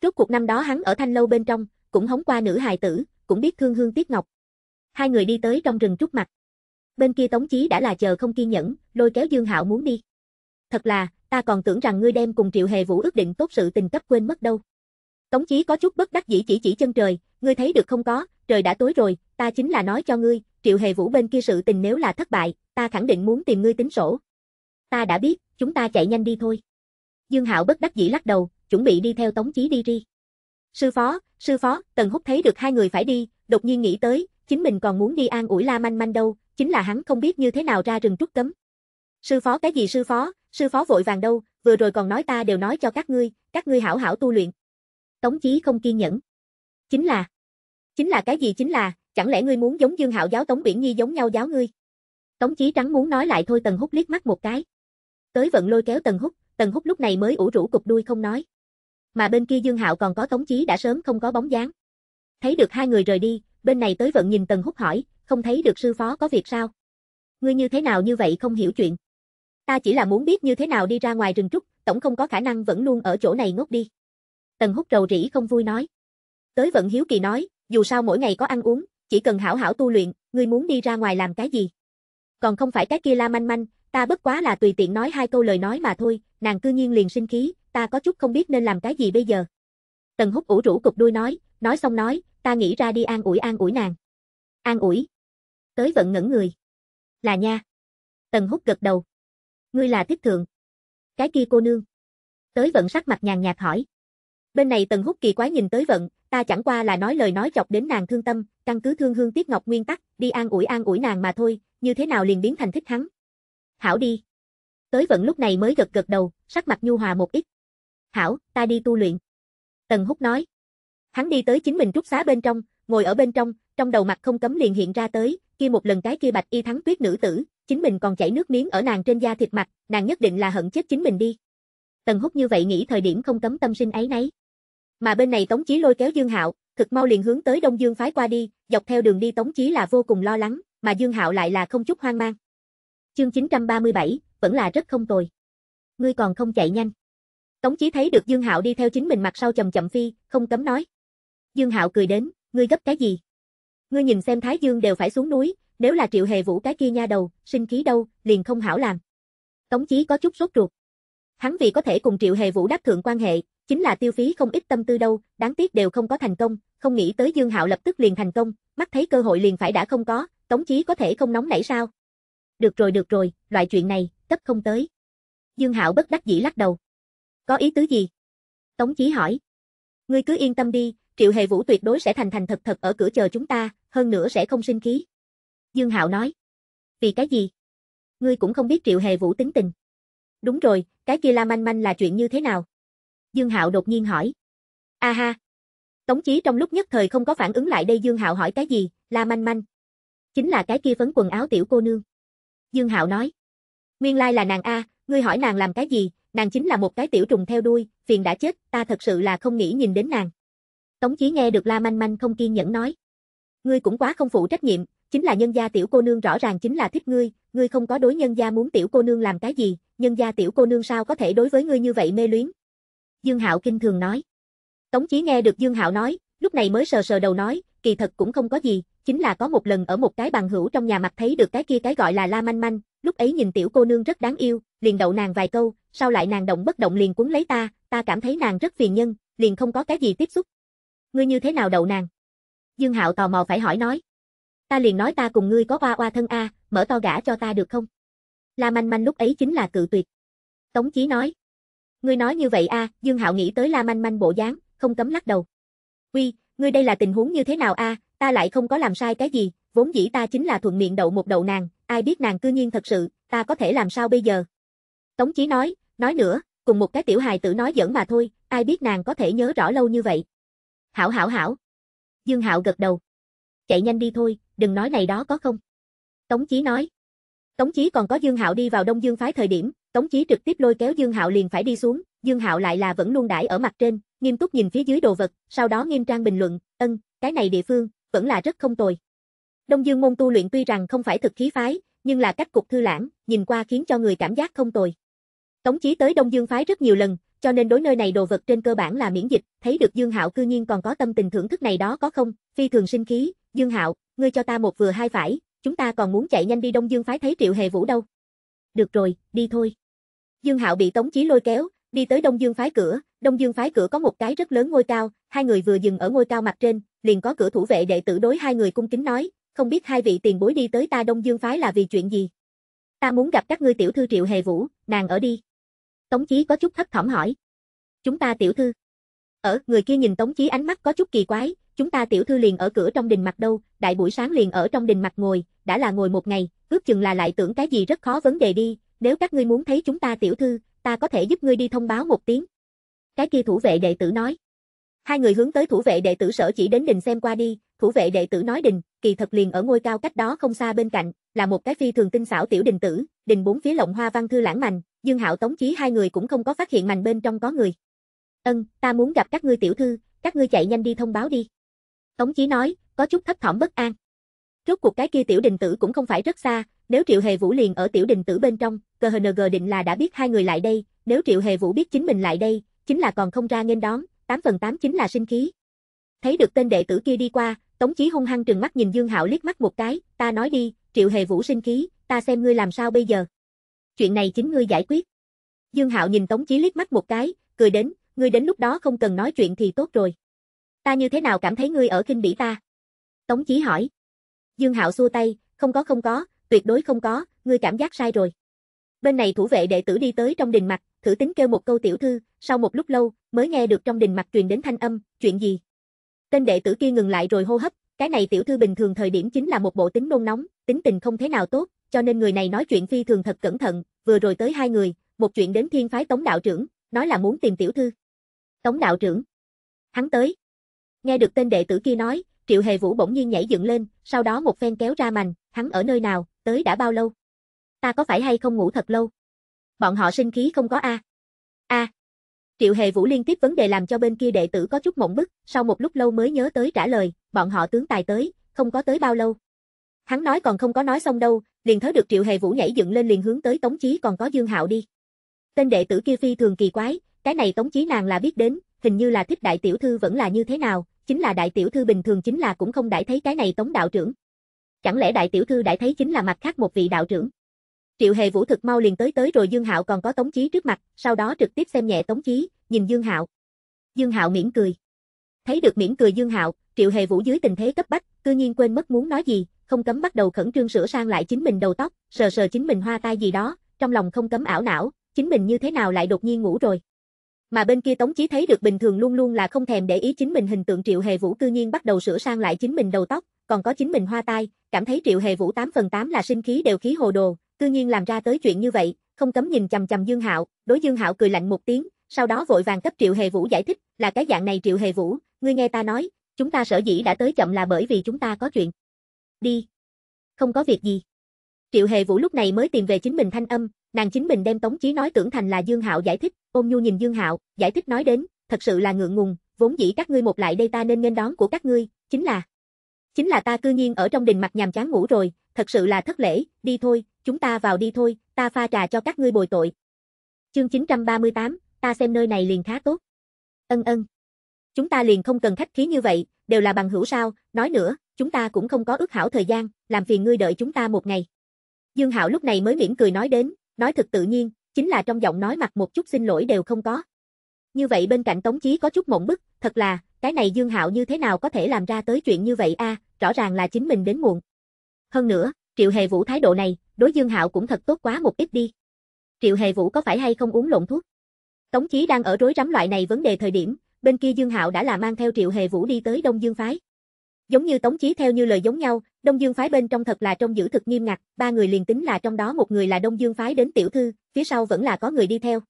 Trước cuộc năm đó hắn ở Thanh Lâu bên trong, cũng hống qua nữ hài tử, cũng biết thương hương tiếc ngọc. Hai người đi tới trong rừng trúc mặt. Bên kia Tống Chí đã là chờ không kiên nhẫn, lôi kéo Dương Hạo muốn đi. Thật là, ta còn tưởng rằng ngươi đem cùng Triệu Hề Vũ ước định tốt sự tình cấp quên mất đâu. Tống Chí có chút bất đắc dĩ chỉ chỉ chân trời, ngươi thấy được không có, trời đã tối rồi, ta chính là nói cho ngươi, Triệu Hề Vũ bên kia sự tình nếu là thất bại, ta khẳng định muốn tìm ngươi tính sổ, ta đã biết, chúng ta chạy nhanh đi thôi. Dương Hạo bất đắc dĩ lắc đầu, chuẩn bị đi theo Tống Chí đi ri. Sư phó, sư phó, Tần Húc thấy được hai người phải đi, đột nhiên nghĩ tới, chính mình còn muốn đi an ủi La Manh Manh đâu, chính là hắn không biết như thế nào ra rừng trúc cấm. Sư phó cái gì sư phó, sư phó vội vàng đâu, vừa rồi còn nói ta đều nói cho các ngươi, các ngươi hảo hảo tu luyện. Tống Chí không kiên nhẫn. Chính là Chính là cái gì chính là, chẳng lẽ ngươi muốn giống Dương Hạo giáo Tống Biển Nhi giống nhau giáo ngươi? Tống Chí Trắng muốn nói lại thôi Tần Húc liếc mắt một cái tới vận lôi kéo Tần Húc, Tần Húc lúc này mới ủ rũ cục đuôi không nói. Mà bên kia Dương Hạo còn có Tống Chí đã sớm không có bóng dáng. Thấy được hai người rời đi, bên này tới vận nhìn Tần Húc hỏi, không thấy được sư phó có việc sao? Ngươi như thế nào như vậy không hiểu chuyện? Ta chỉ là muốn biết như thế nào đi ra ngoài rừng trúc, tổng không có khả năng vẫn luôn ở chỗ này ngốc đi. Tần Húc rầu rĩ không vui nói. Tới vận hiếu kỳ nói, dù sao mỗi ngày có ăn uống, chỉ cần hảo hảo tu luyện, ngươi muốn đi ra ngoài làm cái gì? Còn không phải cái kia la manh manh, Ta bất quá là tùy tiện nói hai câu lời nói mà thôi, nàng cư nhiên liền sinh khí, ta có chút không biết nên làm cái gì bây giờ. Tần hút ủ rũ cục đuôi nói, nói xong nói, ta nghĩ ra đi an ủi an ủi nàng. An ủi. Tới vận ngẩn người. Là nha. Tần hút gật đầu. Ngươi là thích thượng. Cái kia cô nương. Tới vận sắc mặt nhàn nhạt hỏi. Bên này tần hút kỳ quái nhìn tới vận, ta chẳng qua là nói lời nói chọc đến nàng thương tâm, căn cứ thương hương Tiết ngọc nguyên tắc, đi an ủi an ủi nàng mà thôi, như thế nào liền biến thành thích hắn. Hảo đi. Tới vận lúc này mới gật gật đầu, sắc mặt nhu hòa một ít. Hảo, ta đi tu luyện. Tần Húc nói. Hắn đi tới chính mình trúc xá bên trong, ngồi ở bên trong, trong đầu mặt không cấm liền hiện ra tới, kia một lần cái kia bạch y thắng tuyết nữ tử, chính mình còn chảy nước miếng ở nàng trên da thịt mặt, nàng nhất định là hận chết chính mình đi. Tần Húc như vậy nghĩ thời điểm không cấm tâm sinh ấy nấy. Mà bên này Tống Chí lôi kéo Dương Hạo, thực mau liền hướng tới Đông Dương phái qua đi, dọc theo đường đi Tống Chí là vô cùng lo lắng, mà Dương Hạo lại là không chút hoang mang. Chương 937, vẫn là rất không tồi. Ngươi còn không chạy nhanh. Tống Chí thấy được Dương Hạo đi theo chính mình mặt sau chậm chậm phi, không cấm nói. Dương Hạo cười đến, ngươi gấp cái gì? Ngươi nhìn xem Thái Dương đều phải xuống núi, nếu là Triệu Hề Vũ cái kia nha đầu, sinh khí đâu, liền không hảo làm. Tống Chí có chút sốt ruột. Hắn vì có thể cùng Triệu Hề Vũ đáp thượng quan hệ, chính là tiêu phí không ít tâm tư đâu, đáng tiếc đều không có thành công, không nghĩ tới Dương Hạo lập tức liền thành công, mắt thấy cơ hội liền phải đã không có, Tống Chí có thể không nóng nảy sao? Được rồi được rồi, loại chuyện này, tất không tới. Dương Hạo bất đắc dĩ lắc đầu. Có ý tứ gì? Tống Chí hỏi. Ngươi cứ yên tâm đi, Triệu Hề Vũ tuyệt đối sẽ thành thành thật thật ở cửa chờ chúng ta, hơn nữa sẽ không sinh khí. Dương Hạo nói. Vì cái gì? Ngươi cũng không biết Triệu Hề Vũ tính tình. Đúng rồi, cái kia La Manh Manh là chuyện như thế nào? Dương Hạo đột nhiên hỏi. A ha. Tống Chí trong lúc nhất thời không có phản ứng lại đây Dương Hạo hỏi cái gì, La Manh Manh. Chính là cái kia phấn quần áo tiểu cô nương. Dương Hạo nói. Nguyên lai là nàng A, ngươi hỏi nàng làm cái gì, nàng chính là một cái tiểu trùng theo đuôi, phiền đã chết, ta thật sự là không nghĩ nhìn đến nàng. Tống Chí nghe được La Manh Manh không kiên nhẫn nói. Ngươi cũng quá không phụ trách nhiệm, chính là nhân gia tiểu cô nương rõ ràng chính là thích ngươi, ngươi không có đối nhân gia muốn tiểu cô nương làm cái gì, nhân gia tiểu cô nương sao có thể đối với ngươi như vậy mê luyến. Dương Hạo kinh thường nói. Tống Chí nghe được Dương Hạo nói, lúc này mới sờ sờ đầu nói, kỳ thật cũng không có gì, chính là có một lần ở một cái bằng hữu trong nhà mặt thấy được cái kia cái gọi là La Manh Manh, lúc ấy nhìn tiểu cô nương rất đáng yêu, liền đậu nàng vài câu, sau lại nàng động bất động liền cuốn lấy ta, ta cảm thấy nàng rất phiền nhân, liền không có cái gì tiếp xúc. Ngươi như thế nào đậu nàng? Dương Hạo tò mò phải hỏi nói. Ta liền nói ta cùng ngươi có oa oa thân a, mở to gã cho ta được không? La Manh Manh lúc ấy chính là cự tuyệt. Tống Chí nói. Ngươi nói như vậy a, Dương Hạo nghĩ tới La Manh Manh bộ dáng, không cấm lắc đầu. Uy, ngươi đây là tình huống như thế nào a, ta lại không có làm sai cái gì, vốn dĩ ta chính là thuận miệng đậu một đậu nàng, ai biết nàng cư nhiên thật sự, ta có thể làm sao bây giờ. Tống Chí nói, nói nữa, cùng một cái tiểu hài tử nói giỡn mà thôi, ai biết nàng có thể nhớ rõ lâu như vậy. Hảo hảo hảo. Dương Hạo gật đầu. Chạy nhanh đi thôi, đừng nói này đó có không. Tống Chí nói. Tống Chí còn có Dương Hạo đi vào Đông Dương phái thời điểm, Tống Chí trực tiếp lôi kéo Dương Hạo liền phải đi xuống, Dương Hạo lại là vẫn luôn đãi ở mặt trên, nghiêm túc nhìn phía dưới đồ vật, sau đó nghiêm trang bình luận, "Ân, cái này địa phương, vẫn là rất không tồi. Đông Dương môn tu luyện tuy rằng không phải thực khí phái, nhưng là cách cục thư lãng, nhìn qua khiến cho người cảm giác không tồi. Tống Chí tới Đông Dương phái rất nhiều lần, cho nên đối nơi này đồ vật trên cơ bản là miễn dịch, thấy được Dương Hạo cư nhiên còn có tâm tình thưởng thức này đó có không, phi thường sinh khí, Dương Hạo, ngươi cho ta một vừa hai phải, chúng ta còn muốn chạy nhanh đi Đông Dương phái thấy Triệu Hề Vũ đâu. Được rồi, đi thôi. Dương Hạo bị Tống Chí lôi kéo, đi tới Đông Dương phái cửa, Đông Dương phái cửa có một cái rất lớn ngôi cao, hai người vừa dừng ở ngôi cao mặt trên, liền có cửa thủ vệ đệ tử đối hai người cung kính nói, không biết hai vị tiền bối đi tới ta Đông Dương phái là vì chuyện gì? Ta muốn gặp các ngươi tiểu thư Triệu Hề Vũ, nàng ở đi. Tống Chí có chút thất thỏm hỏi. Chúng ta tiểu thư. Ở, người kia nhìn Tống Chí ánh mắt có chút kỳ quái, chúng ta tiểu thư liền ở cửa trong đình mặt đâu, đại buổi sáng liền ở trong đình mặt ngồi, đã là ngồi một ngày, ước chừng là lại tưởng cái gì rất khó vấn đề đi, nếu các ngươi muốn thấy chúng ta tiểu thư, ta có thể giúp ngươi đi thông báo một tiếng. Cái kia thủ vệ đệ tử nói. Hai người hướng tới thủ vệ đệ tử sở chỉ đến đình xem qua đi, thủ vệ đệ tử nói đình, kỳ thật liền ở ngôi cao cách đó không xa bên cạnh, là một cái phi thường tinh xảo tiểu đình tử, đình bốn phía lộng hoa văn thư lãng mành, Dương Hạo Tống Chí hai người cũng không có phát hiện mành bên trong có người. "Ân, ta muốn gặp các ngươi tiểu thư, các ngươi chạy nhanh đi thông báo đi." Tống Chí nói, có chút thấp thỏm bất an. Rốt cuộc cái kia tiểu đình tử cũng không phải rất xa, nếu Triệu Hề Vũ liền ở tiểu đình tử bên trong, cơ hờ định là đã biết hai người lại đây, nếu Triệu Hề Vũ biết chính mình lại đây, chính là còn không ra nghênh đón, 8 phần 8 chính là sinh khí. Thấy được tên đệ tử kia đi qua, Tống Chí hung hăng trừng mắt nhìn Dương Hạo liếc mắt một cái, ta nói đi, Triệu Hề Vũ sinh khí, ta xem ngươi làm sao bây giờ. Chuyện này chính ngươi giải quyết. Dương Hạo nhìn Tống Chí liếc mắt một cái, cười đến, ngươi đến lúc đó không cần nói chuyện thì tốt rồi. Ta như thế nào cảm thấy ngươi ở kinh bỉ ta? Tống Chí hỏi. Dương Hạo xua tay, không có không có, tuyệt đối không có, ngươi cảm giác sai rồi. Bên này thủ vệ đệ tử đi tới trong đình mặt, thử tính kêu một câu tiểu thư, sau một lúc lâu, mới nghe được trong đình mặt truyền đến thanh âm, chuyện gì? Tên đệ tử kia ngừng lại rồi hô hấp, cái này tiểu thư bình thường thời điểm chính là một bộ tính nôn nóng, tính tình không thế nào tốt, cho nên người này nói chuyện phi thường thật cẩn thận, vừa rồi tới hai người, một chuyện đến thiên phái tống đạo trưởng, nói là muốn tìm tiểu thư. Tống đạo trưởng. Hắn tới. Nghe được tên đệ tử kia nói, Triệu Hề Vũ bỗng nhiên nhảy dựng lên, sau đó một phen kéo ra mành, hắn ở nơi nào, tới đã bao lâu? Ta có phải hay không ngủ thật lâu? Bọn họ sinh khí không có a. A. Triệu Hề Vũ liên tiếp vấn đề làm cho bên kia đệ tử có chút mộng bức, sau một lúc lâu mới nhớ tới trả lời, bọn họ tướng tài tới, không có tới bao lâu. Hắn nói còn không có nói xong đâu, liền thấy được Triệu Hề Vũ nhảy dựng lên liền hướng tới Tống Chí còn có Dương Hạo đi. Tên đệ tử kia phi thường kỳ quái, cái này Tống Chí nàng là biết đến, hình như là thích đại tiểu thư vẫn là như thế nào, chính là đại tiểu thư bình thường chính là cũng không đãi thấy cái này Tống đạo trưởng. Chẳng lẽ đại tiểu thư đãi thấy chính là mặt khác một vị đạo trưởng? Triệu Hề Vũ thực mau liền tới tới rồi Dương Hạo còn có Tống Chí trước mặt, sau đó trực tiếp xem nhẹ Tống Chí, nhìn Dương Hạo. Dương Hạo mỉm cười. Thấy được mỉm cười Dương Hạo, Triệu Hề Vũ dưới tình thế cấp bách, cư nhiên quên mất muốn nói gì, không cấm bắt đầu khẩn trương sửa sang lại chính mình đầu tóc, sờ sờ chính mình hoa tai gì đó, trong lòng không cấm ảo não, chính mình như thế nào lại đột nhiên ngủ rồi. Mà bên kia Tống Chí thấy được bình thường luôn luôn là không thèm để ý chính mình hình tượng Triệu Hề Vũ cư nhiên bắt đầu sửa sang lại chính mình đầu tóc, còn có chính mình hoa tai, cảm thấy Triệu Hề Vũ 8 phần 8 là sinh khí đều khí hồ đồ, cư nhiên làm ra tới chuyện như vậy, không cấm nhìn chằm chằm Dương Hạo, đối Dương Hạo cười lạnh một tiếng, sau đó vội vàng cấp Triệu Hề Vũ giải thích, là cái dạng này Triệu Hề Vũ, ngươi nghe ta nói, chúng ta sở dĩ đã tới chậm là bởi vì chúng ta có chuyện. Đi. Không có việc gì. Triệu Hề Vũ lúc này mới tìm về chính mình thanh âm, nàng chính mình đem Tống Chí nói tưởng thành là Dương Hạo giải thích, ôm nhu nhìn Dương Hạo, giải thích nói đến, thật sự là ngượng ngùng, vốn dĩ các ngươi một lại đây ta nên nghênh đón của các ngươi, chính là chính là ta cư nhiên ở trong đình mặt nhàm chán ngủ rồi, thật sự là thất lễ, đi thôi, chúng ta vào đi thôi, ta pha trà cho các ngươi bồi tội. Chương 938, ta xem nơi này liền khá tốt. Ân ân. Chúng ta liền không cần khách khí như vậy, đều là bằng hữu sao, nói nữa, chúng ta cũng không có ước hảo thời gian, làm phiền ngươi đợi chúng ta một ngày. Dương hảo lúc này mới mỉm cười nói đến, nói thật tự nhiên, chính là trong giọng nói mặt một chút xin lỗi đều không có. Như vậy bên cạnh Tống Chí có chút mộng bức, thật là, cái này Dương Hạo như thế nào có thể làm ra tới chuyện như vậy a, à, rõ ràng là chính mình đến muộn. Hơn nữa, Triệu Hề Vũ thái độ này, đối Dương Hạo cũng thật tốt quá một ít đi. Triệu Hề Vũ có phải hay không uống lộn thuốc? Tống Chí đang ở rối rắm loại này vấn đề thời điểm, bên kia Dương Hạo đã là mang theo Triệu Hề Vũ đi tới Đông Dương phái. Giống như Tống Chí theo như lời giống nhau, Đông Dương phái bên trong thật là trong giữ thực nghiêm ngặt, ba người liền tính là trong đó một người là Đông Dương phái đến tiểu thư, phía sau vẫn là có người đi theo.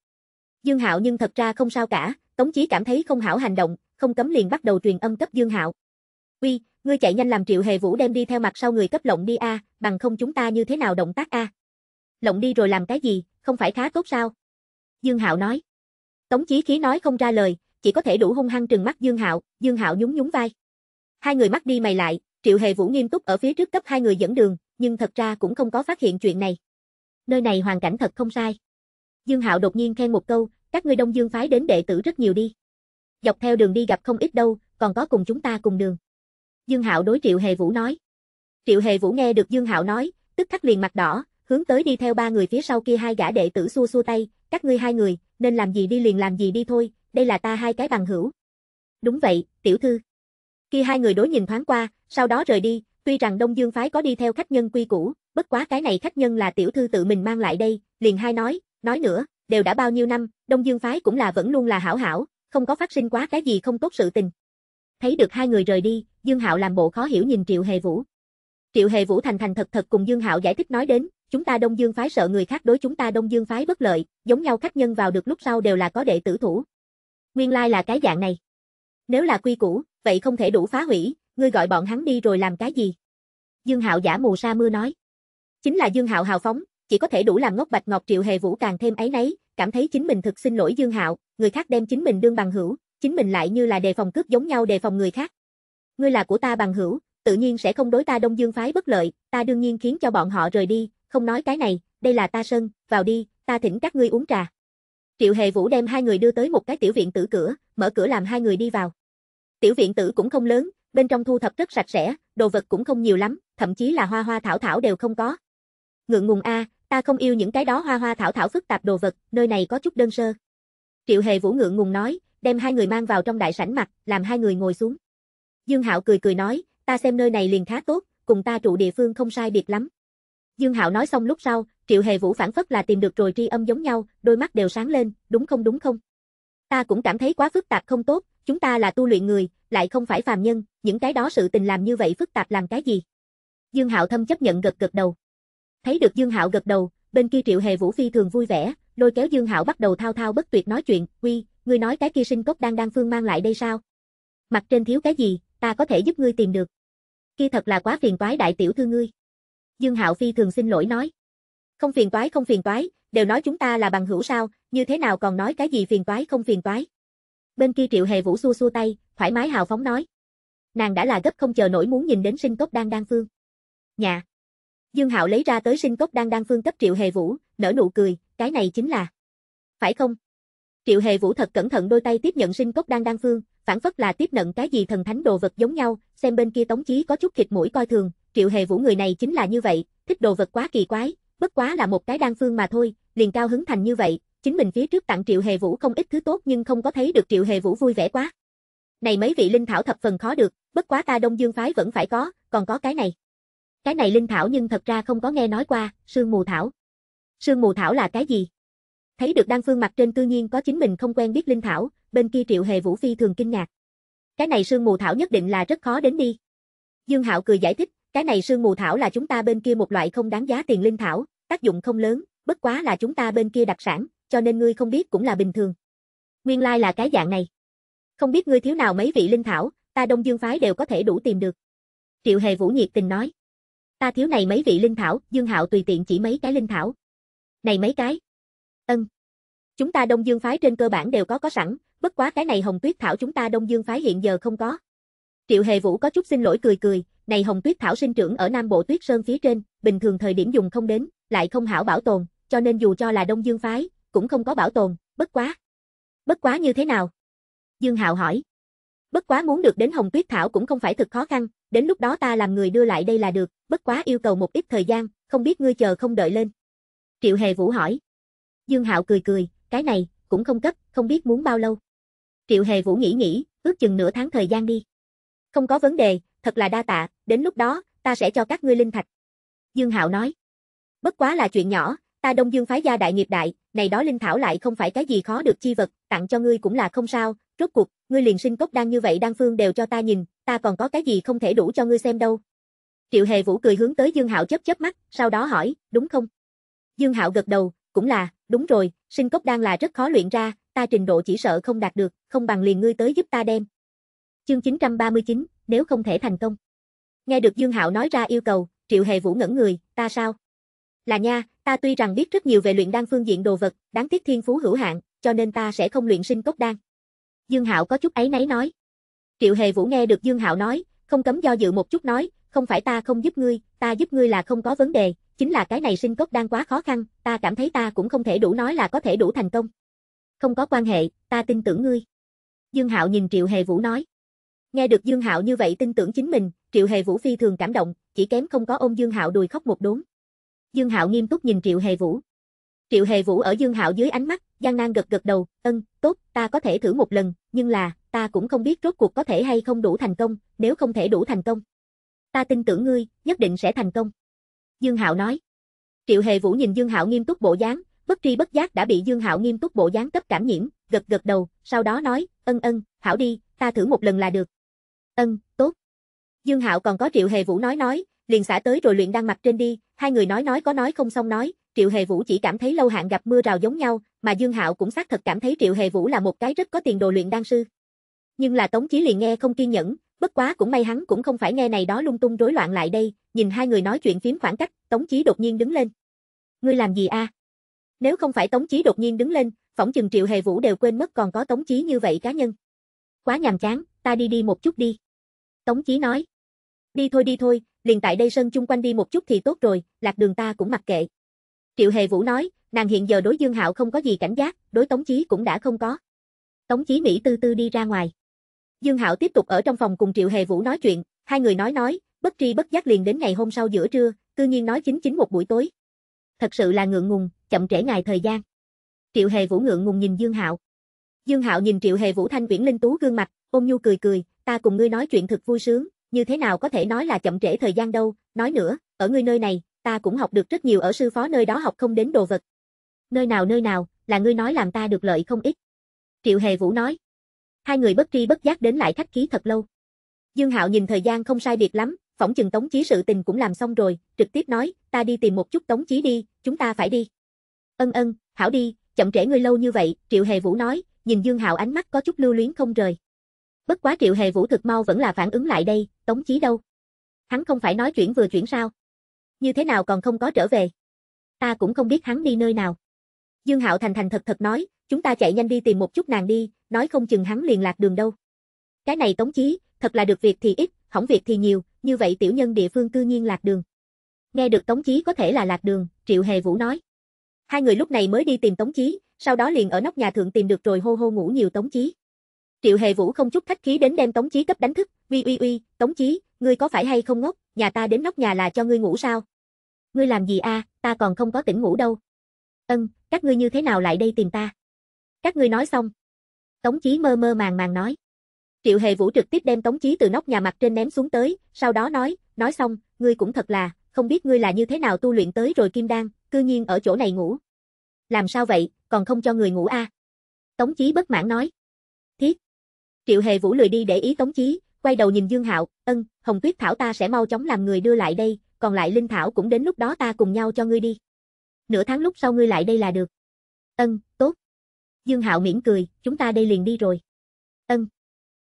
Dương Hạo nhưng thật ra không sao cả, Tống Chí cảm thấy không hảo hành động, không cấm liền bắt đầu truyền âm cấp Dương Hạo. "Uy, Ngươi chạy nhanh làm Triệu Hề Vũ đem đi theo mặt sau người cấp lộng đi a, à, bằng không chúng ta như thế nào động tác a? À? Lộng đi rồi làm cái gì, không phải khá tốt sao? Dương Hạo nói. Tống Chí Khí nói không ra lời, chỉ có thể đủ hung hăng trừng mắt Dương Hạo, Dương Hạo nhún nhún vai. Hai người mắt đi mày lại, Triệu Hề Vũ nghiêm túc ở phía trước cấp hai người dẫn đường, nhưng thật ra cũng không có phát hiện chuyện này. Nơi này hoàn cảnh thật không sai. Dương Hạo đột nhiên khen một câu, các ngươi Đông Dương phái đến đệ tử rất nhiều đi. Dọc theo đường đi gặp không ít đâu, còn có cùng chúng ta cùng đường. Dương Hạo đối Triệu Hề Vũ nói. Triệu Hề Vũ nghe được Dương Hạo nói, tức khắc liền mặt đỏ, hướng tới đi theo ba người phía sau kia hai gã đệ tử xua xua tay, các ngươi hai người, nên làm gì đi liền làm gì đi thôi, đây là ta hai cái bằng hữu. Đúng vậy, tiểu thư. Kia hai người đối nhìn thoáng qua, sau đó rời đi, tuy rằng Đông Dương phái có đi theo khách nhân quy cũ, bất quá cái này khách nhân là tiểu thư tự mình mang lại đây, liền hai nói, nói nữa, đều đã bao nhiêu năm, Đông Dương phái cũng là vẫn luôn là hảo hảo, không có phát sinh quá cái gì không tốt sự tình thấy được hai người rời đi, Dương Hạo làm bộ khó hiểu nhìn Triệu Hề Vũ. Triệu Hề Vũ thành thành thật thật cùng Dương Hạo giải thích nói đến, chúng ta Đông Dương phái sợ người khác đối chúng ta Đông Dương phái bất lợi, giống nhau khách nhân vào được lúc sau đều là có đệ tử thủ. Nguyên lai là cái dạng này. Nếu là quy củ, vậy không thể đủ phá hủy, ngươi gọi bọn hắn đi rồi làm cái gì? Dương Hạo giả mù sa mưa nói. Chính là Dương Hạo hào phóng, chỉ có thể đủ làm ngốc Bạch Ngọc Triệu Hề Vũ càng thêm ấy nấy, cảm thấy chính mình thực xin lỗi Dương Hạo, người khác đem chính mình đương bằng hữu, chính mình lại như là đề phòng cướp giống nhau đề phòng người khác. Ngươi là của ta bằng hữu, tự nhiên sẽ không đối ta Đông Dương phái bất lợi, ta đương nhiên khiến cho bọn họ rời đi, không nói cái này, đây là ta sân, vào đi, ta thỉnh các ngươi uống trà. Triệu Hề Vũ đem hai người đưa tới một cái tiểu viện tử cửa, mở cửa làm hai người đi vào. Tiểu viện tử cũng không lớn, bên trong thu thập rất sạch sẽ, đồ vật cũng không nhiều lắm, thậm chí là hoa hoa thảo thảo đều không có. Ngượng ngùng a, ta không yêu những cái đó hoa hoa thảo thảo phức tạp đồ vật, nơi này có chút đơn sơ. Triệu Hề Vũ ngượng ngùng nói, đem hai người mang vào trong đại sảnh mặt, làm hai người ngồi xuống. Dương Hạo cười cười nói, ta xem nơi này liền khá tốt, cùng ta trụ địa phương không sai biệt lắm. Dương Hạo nói xong lúc sau, Triệu Hề Vũ phản phất là tìm được rồi tri âm giống nhau, đôi mắt đều sáng lên, đúng không đúng không? Ta cũng cảm thấy quá phức tạp không tốt, chúng ta là tu luyện người, lại không phải phàm nhân, những cái đó sự tình làm như vậy phức tạp làm cái gì? Dương Hạo thâm chấp nhận gật gật đầu. Thấy được Dương Hạo gật đầu, bên kia Triệu Hề Vũ phi thường vui vẻ, lôi kéo Dương Hạo bắt đầu thao thao bất tuyệt nói chuyện, "Uy, ngươi nói cái kia sinh cốc đang đang phương mang lại đây sao? Mặt trên thiếu cái gì, ta có thể giúp ngươi tìm được. Kia thật là quá phiền toái đại tiểu thư ngươi. Dương Hạo Phi thường xin lỗi nói. Không phiền toái không phiền toái, đều nói chúng ta là bằng hữu sao, như thế nào còn nói cái gì phiền toái không phiền toái. Bên kia Triệu Hề Vũ xua xua tay, thoải mái hào phóng nói. Nàng đã là gấp không chờ nổi muốn nhìn đến sinh cốc đang đang phương. Nhà. Dương Hạo lấy ra tới sinh cốc đang đang phương cấp Triệu Hề Vũ, nở nụ cười, cái này chính là. Phải không? Triệu Hề Vũ thật cẩn thận đôi tay tiếp nhận sinh cốc đang đang phương, phản phất là tiếp nhận cái gì thần thánh đồ vật giống nhau, xem bên kia Tống Chí có chút thịt mũi coi thường, Triệu Hề Vũ người này chính là như vậy, thích đồ vật quá kỳ quái, bất quá là một cái đang phương mà thôi, liền cao hứng thành như vậy, chính mình phía trước tặng Triệu Hề Vũ không ít thứ tốt nhưng không có thấy được Triệu Hề Vũ vui vẻ quá. Này mấy vị linh thảo thập phần khó được, bất quá ta Đông Dương phái vẫn phải có, còn có cái này. Cái này linh thảo nhưng thật ra không có nghe nói qua, sương mù thảo. Sương mù thảo là cái gì? Thấy được đan phương mặt trên cư nhiên có chính mình không quen biết linh thảo, bên kia Triệu Hề Vũ phi thường kinh ngạc. Cái này sương mù thảo nhất định là rất khó đến đi. Dương Hạo cười giải thích, cái này sương mù thảo là chúng ta bên kia một loại không đáng giá tiền linh thảo, tác dụng không lớn, bất quá là chúng ta bên kia đặc sản, cho nên ngươi không biết cũng là bình thường. Nguyên lai like là cái dạng này. Không biết ngươi thiếu nào mấy vị linh thảo, ta Đông Dương phái đều có thể đủ tìm được. Triệu Hề Vũ nhiệt tình nói. Ta thiếu này mấy vị linh thảo, Dương Hạo tùy tiện chỉ mấy cái linh thảo. Này mấy cái? Ân. Chúng ta Đông Dương phái trên cơ bản đều có có sẵn, bất quá cái này Hồng Tuyết thảo chúng ta Đông Dương phái hiện giờ không có. Triệu Hề Vũ có chút xin lỗi cười cười, này Hồng Tuyết thảo sinh trưởng ở Nam Bộ Tuyết Sơn phía trên, bình thường thời điểm dùng không đến, lại không hảo bảo tồn, cho nên dù cho là Đông Dương phái, cũng không có bảo tồn, bất quá. Bất quá như thế nào? Dương Hạo hỏi. Bất quá muốn được đến Hồng Tuyết Thảo cũng không phải thực khó khăn, đến lúc đó ta làm người đưa lại đây là được, bất quá yêu cầu một ít thời gian, không biết ngươi chờ không đợi lên. Triệu Hề Vũ hỏi. Dương Hạo cười cười, cái này, cũng không cấp, không biết muốn bao lâu. Triệu Hề Vũ nghĩ nghĩ, ước chừng nửa tháng thời gian đi. Không có vấn đề, thật là đa tạ, đến lúc đó, ta sẽ cho các ngươi linh thạch. Dương Hạo nói. Bất quá là chuyện nhỏ, ta Đông Dương phái gia đại nghiệp đại, này đó linh thảo lại không phải cái gì khó được chi vật, tặng cho ngươi cũng là không sao, rốt cuộc, ngươi liền sinh cốc đang như vậy đang phương đều cho ta nhìn, ta còn có cái gì không thể đủ cho ngươi xem đâu. Triệu Hề Vũ cười hướng tới Dương Hạo chớp chớp mắt, sau đó hỏi, đúng không? Dương Hạo gật đầu, cũng là, đúng rồi, sinh cốc đang là rất khó luyện ra, ta trình độ chỉ sợ không đạt được, không bằng liền ngươi tới giúp ta đem. Chương 939, nếu không thể thành công. Nghe được Dương Hạo nói ra yêu cầu, Triệu Hề Vũ ngẩn người, ta sao? Là nha, ta tuy rằng biết rất nhiều về luyện đan phương diện đồ vật, đáng tiếc thiên phú hữu hạn, cho nên ta sẽ không luyện sinh cốc đan. Dương Hạo có chút ấy nấy nói. Triệu Hề Vũ nghe được Dương Hạo nói, không cấm do dự một chút nói, không phải ta không giúp ngươi, ta giúp ngươi là không có vấn đề, chính là cái này sinh cốt đang quá khó khăn, ta cảm thấy ta cũng không thể đủ nói là có thể đủ thành công. Không có quan hệ, ta tin tưởng ngươi. Dương Hạo nhìn Triệu Hề Vũ nói. Nghe được Dương Hạo như vậy tin tưởng chính mình, Triệu Hề Vũ phi thường cảm động, chỉ kém không có ôm Dương Hạo đùi khóc một đốn. Dương Hạo nghiêm túc nhìn Triệu Hề Vũ. Triệu Hề Vũ ở Dương Hạo dưới ánh mắt, gian nan gật gật đầu, ân, tốt, ta có thể thử một lần, nhưng là, ta cũng không biết rốt cuộc có thể hay không đủ thành công, nếu không thể đủ thành công, ta tin tưởng ngươi, nhất định sẽ thành công." Dương Hạo nói. Triệu Hề Vũ nhìn Dương Hạo nghiêm túc bộ dáng, bất tri bất giác đã bị Dương Hạo nghiêm túc bộ dáng cấp cảm nhiễm, gật gật đầu, sau đó nói, "Ân ân, hảo đi, ta thử một lần là được." "Ân, tốt." Dương Hạo còn có Triệu Hề Vũ nói nói, liền xả tới rồi luyện đang mặt trên đi, hai người nói nói có nói không xong nói, Triệu Hề Vũ chỉ cảm thấy lâu hạn gặp mưa rào giống nhau, mà Dương Hạo cũng xác thật cảm thấy Triệu Hề Vũ là một cái rất có tiền đồ luyện đan sư. Nhưng là Tống Chí liền nghe không kiên nhẫn, Bất quá cũng may hắn cũng không phải nghe này đó lung tung rối loạn lại đây, nhìn hai người nói chuyện phím khoảng cách, Tống Chí đột nhiên đứng lên. Ngươi làm gì a? Nếu không phải Tống Chí đột nhiên đứng lên, phỏng chừng Triệu Hề Vũ đều quên mất còn có Tống Chí như vậy cá nhân. Quá nhàm chán, ta đi đi một chút đi. Tống Chí nói. Đi thôi đi thôi, liền tại đây sân chung quanh đi một chút thì tốt rồi, lạc đường ta cũng mặc kệ. Triệu Hề Vũ nói, nàng hiện giờ đối Dương Hạo không có gì cảnh giác, đối Tống Chí cũng đã không có. Tống Chí Mỹ tư tư đi ra ngoài. Dương Hạo tiếp tục ở trong phòng cùng Triệu Hề Vũ nói chuyện, hai người nói nói, bất tri bất giác liền đến ngày hôm sau giữa trưa, cư nhiên nói chính chính một buổi tối. Thật sự là ngượng ngùng, chậm trễ ngài thời gian. Triệu Hề Vũ ngượng ngùng nhìn Dương Hạo. Dương Hạo nhìn Triệu Hề Vũ thanh viễn linh tú gương mặt, ôm nhu cười cười, ta cùng ngươi nói chuyện thực vui sướng, như thế nào có thể nói là chậm trễ thời gian đâu, nói nữa, ở ngươi nơi này, ta cũng học được rất nhiều ở sư phó nơi đó học không đến đồ vật. Nơi nào nơi nào, là ngươi nói làm ta được lợi không ít. Triệu Hề Vũ nói, Hai người bất tri bất giác đến lại khách khí thật lâu. Dương Hạo nhìn thời gian không sai biệt lắm, phỏng chừng Tống Chí sự tình cũng làm xong rồi, trực tiếp nói, ta đi tìm một chút Tống Chí đi, chúng ta phải đi. Ân ân, hảo đi, chậm trễ ngươi lâu như vậy, Triệu Hề Vũ nói, nhìn Dương Hạo ánh mắt có chút lưu luyến không rời. Bất quá Triệu Hề Vũ thực mau vẫn là phản ứng lại đây, Tống Chí đâu? Hắn không phải nói chuyển vừa chuyển sao? Như thế nào còn không có trở về? Ta cũng không biết hắn đi nơi nào. Dương Hạo thành thành thật thật nói, chúng ta chạy nhanh đi tìm một chút nàng đi, nói không chừng hắn liền lạc đường đâu. Cái này tống chí, thật là được việc thì ít, hỏng việc thì nhiều, như vậy tiểu nhân địa phương cư nhiên lạc đường. Nghe được tống chí có thể là lạc đường, Triệu Hề Vũ nói. Hai người lúc này mới đi tìm tống chí, sau đó liền ở nóc nhà thượng tìm được rồi hô hô ngủ nhiều tống chí. Triệu Hề Vũ không chút khách khí đến đem Tống Chí cấp đánh thức, "Uy uy uy, Tống Chí, ngươi có phải hay không ngốc, nhà ta đến nóc nhà là cho ngươi ngủ sao? Ngươi làm gì a, ta còn không có tỉnh ngủ đâu." "Ân, các ngươi như thế nào lại đây tìm ta?" Các ngươi nói xong, Tống Chí mơ mơ màng màng nói. Triệu Hề Vũ trực tiếp đem Tống Chí từ nóc nhà mặt trên ném xuống tới, sau đó nói, nói xong, ngươi cũng thật là, không biết ngươi là như thế nào tu luyện tới rồi kim đan, cư nhiên ở chỗ này ngủ. Làm sao vậy, còn không cho người ngủ a? À? Tống Chí bất mãn nói. Thiết. Triệu Hề Vũ lười đi để ý Tống Chí, quay đầu nhìn Dương Hạo, "Ân, Hồng Tuyết thảo ta sẽ mau chóng làm người đưa lại đây, còn lại linh thảo cũng đến lúc đó ta cùng nhau cho ngươi đi. Nửa tháng lúc sau ngươi lại đây là được." "Ân, tốt." Dương Hạo miễn cười, chúng ta đây liền đi rồi. Ân.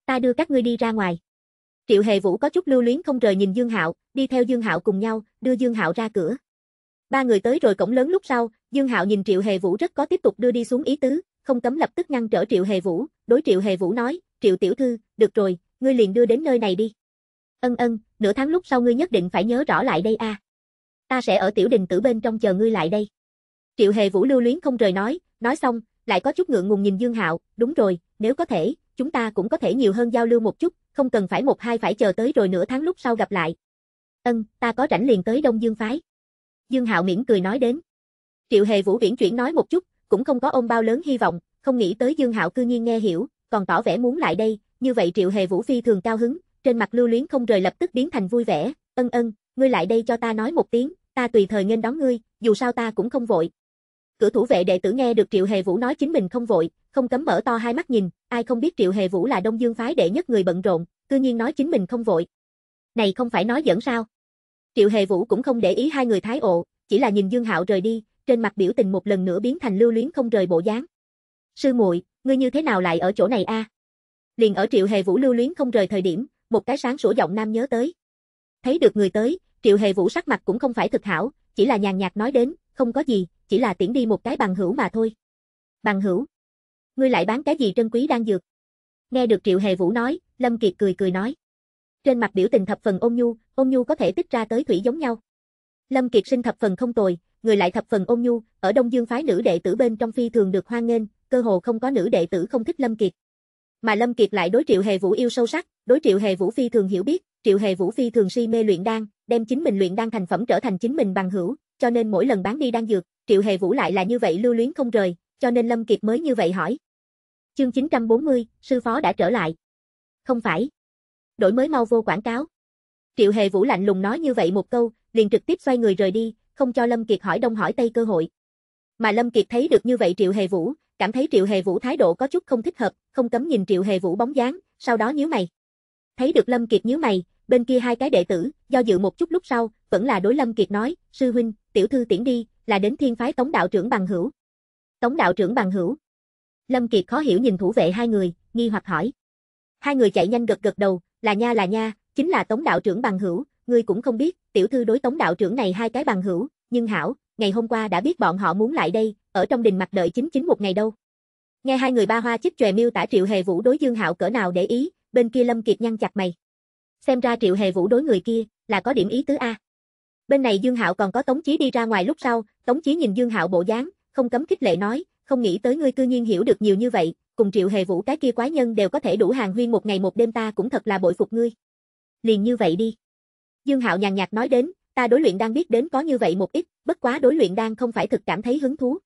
Ta đưa các ngươi đi ra ngoài. Triệu Hề Vũ có chút lưu luyến không rời nhìn Dương Hạo, đi theo Dương Hạo cùng nhau, đưa Dương Hạo ra cửa. Ba người tới rồi cổng lớn lúc sau, Dương Hạo nhìn Triệu Hề Vũ rất có tiếp tục đưa đi xuống ý tứ, không cấm lập tức ngăn trở Triệu Hề Vũ, đối Triệu Hề Vũ nói, Triệu tiểu thư, được rồi, ngươi liền đưa đến nơi này đi. Ân ân, nửa tháng lúc sau ngươi nhất định phải nhớ rõ lại đây a. Ta sẽ ở tiểu đình tử bên trong chờ ngươi lại đây. Triệu Hề Vũ lưu luyến không rời nói, nói xong, lại có chút ngượng ngùng nhìn Dương Hạo, đúng rồi, nếu có thể, chúng ta cũng có thể nhiều hơn giao lưu một chút, không cần phải một hai phải chờ tới rồi nửa tháng lúc sau gặp lại. Ân, ta có rảnh liền tới Đông Dương phái. Dương Hạo miễn cười nói đến. Triệu Hề Vũ Viễn chuyển nói một chút, cũng không có ôm bao lớn hy vọng, không nghĩ tới Dương Hạo cư nhiên nghe hiểu, còn tỏ vẻ muốn lại đây, như vậy Triệu Hề Vũ phi thường cao hứng, trên mặt lưu luyến không rời lập tức biến thành vui vẻ, "Ân Ân, ngươi lại đây cho ta nói một tiếng, ta tùy thời nên đón ngươi, dù sao ta cũng không vội." Cửa thủ vệ đệ tử nghe được Triệu Hề Vũ nói chính mình không vội, không cấm mở to hai mắt nhìn, ai không biết Triệu Hề Vũ là Đông Dương phái đệ nhất người bận rộn, cư nhiên nói chính mình không vội. Này không phải nói giỡn sao? Triệu Hề Vũ cũng không để ý hai người thái ộ, chỉ là nhìn Dương Hạo rời đi, trên mặt biểu tình một lần nữa biến thành lưu luyến không rời bộ dáng. Sư muội, ngươi như thế nào lại ở chỗ này a? À? Liền ở Triệu Hề Vũ lưu luyến không rời thời điểm, một cái sáng sủa giọng nam nhớ tới. Thấy được người tới, Triệu Hề Vũ sắc mặt cũng không phải thực hảo, chỉ là nhàn nhạt nói đến, không có gì, chỉ là tiễn đi một cái bằng hữu mà thôi. Bằng hữu? Ngươi lại bán cái gì trân quý đang dược? Nghe được Triệu Hề Vũ nói, Lâm Kiệt cười cười nói. Trên mặt biểu tình thập phần ôn nhu, ôn nhu có thể tích ra tới thủy giống nhau. Lâm Kiệt sinh thập phần không tồi, người lại thập phần ôn nhu, ở Đông Dương phái nữ đệ tử bên trong phi thường được hoan nghênh, cơ hồ không có nữ đệ tử không thích Lâm Kiệt. Mà Lâm Kiệt lại đối Triệu Hề Vũ yêu sâu sắc, đối Triệu Hề Vũ phi thường hiểu biết, Triệu Hề Vũ phi thường si mê luyện đan, đem chính mình luyện đan thành phẩm trở thành chính mình bằng hữu, cho nên mỗi lần bán đi đang dược, Triệu Hề Vũ lại là như vậy lưu luyến không rời, cho nên Lâm Kiệt mới như vậy hỏi. Chương 940, sư phó đã trở lại. Không phải. Đổi mới mau vô quảng cáo. Triệu Hề Vũ lạnh lùng nói như vậy một câu, liền trực tiếp xoay người rời đi, không cho Lâm Kiệt hỏi đông hỏi tây cơ hội. Mà Lâm Kiệt thấy được như vậy Triệu Hề Vũ, cảm thấy Triệu Hề Vũ thái độ có chút không thích hợp, không cấm nhìn Triệu Hề Vũ bóng dáng, sau đó nhíu mày. Thấy được Lâm Kiệt nhíu mày, bên kia hai cái đệ tử, do dự một chút lúc sau, vẫn là đối Lâm Kiệt nói, sư huynh, tiểu thư tiễn đi, là đến thiên phái tống đạo trưởng bằng hữu. Tống đạo trưởng bằng hữu. Lâm Kiệt khó hiểu nhìn thủ vệ hai người, nghi hoặc hỏi. Hai người chạy nhanh gật gật đầu, là nha là nha, chính là tống đạo trưởng bằng hữu, ngươi cũng không biết, tiểu thư đối tống đạo trưởng này hai cái bằng hữu, nhưng hảo, ngày hôm qua đã biết bọn họ muốn lại đây, ở trong đình mặt đợi chính chính một ngày đâu. Nghe hai người ba hoa chích chòe miêu tả Triệu Hề Vũ đối Dương Hạo cỡ nào để ý, bên kia Lâm Kiệt nhăn chặt mày. Xem ra Triệu Hề Vũ đối người kia là có điểm ý tứ a. Bên này Dương Hạo còn có Tống Chí đi ra ngoài lúc sau, Tống Chí nhìn Dương Hạo bộ dáng, không cấm khích lệ nói, không nghĩ tới ngươi cư nhiên hiểu được nhiều như vậy, cùng Triệu Hề Vũ cái kia quái nhân đều có thể đủ hàng huyên một ngày một đêm ta cũng thật là bội phục ngươi. Liền như vậy đi. Dương Hạo nhàn nhạt nói đến, ta đối luyện đang biết đến có như vậy một ít, bất quá đối luyện đang không phải thực cảm thấy hứng thú.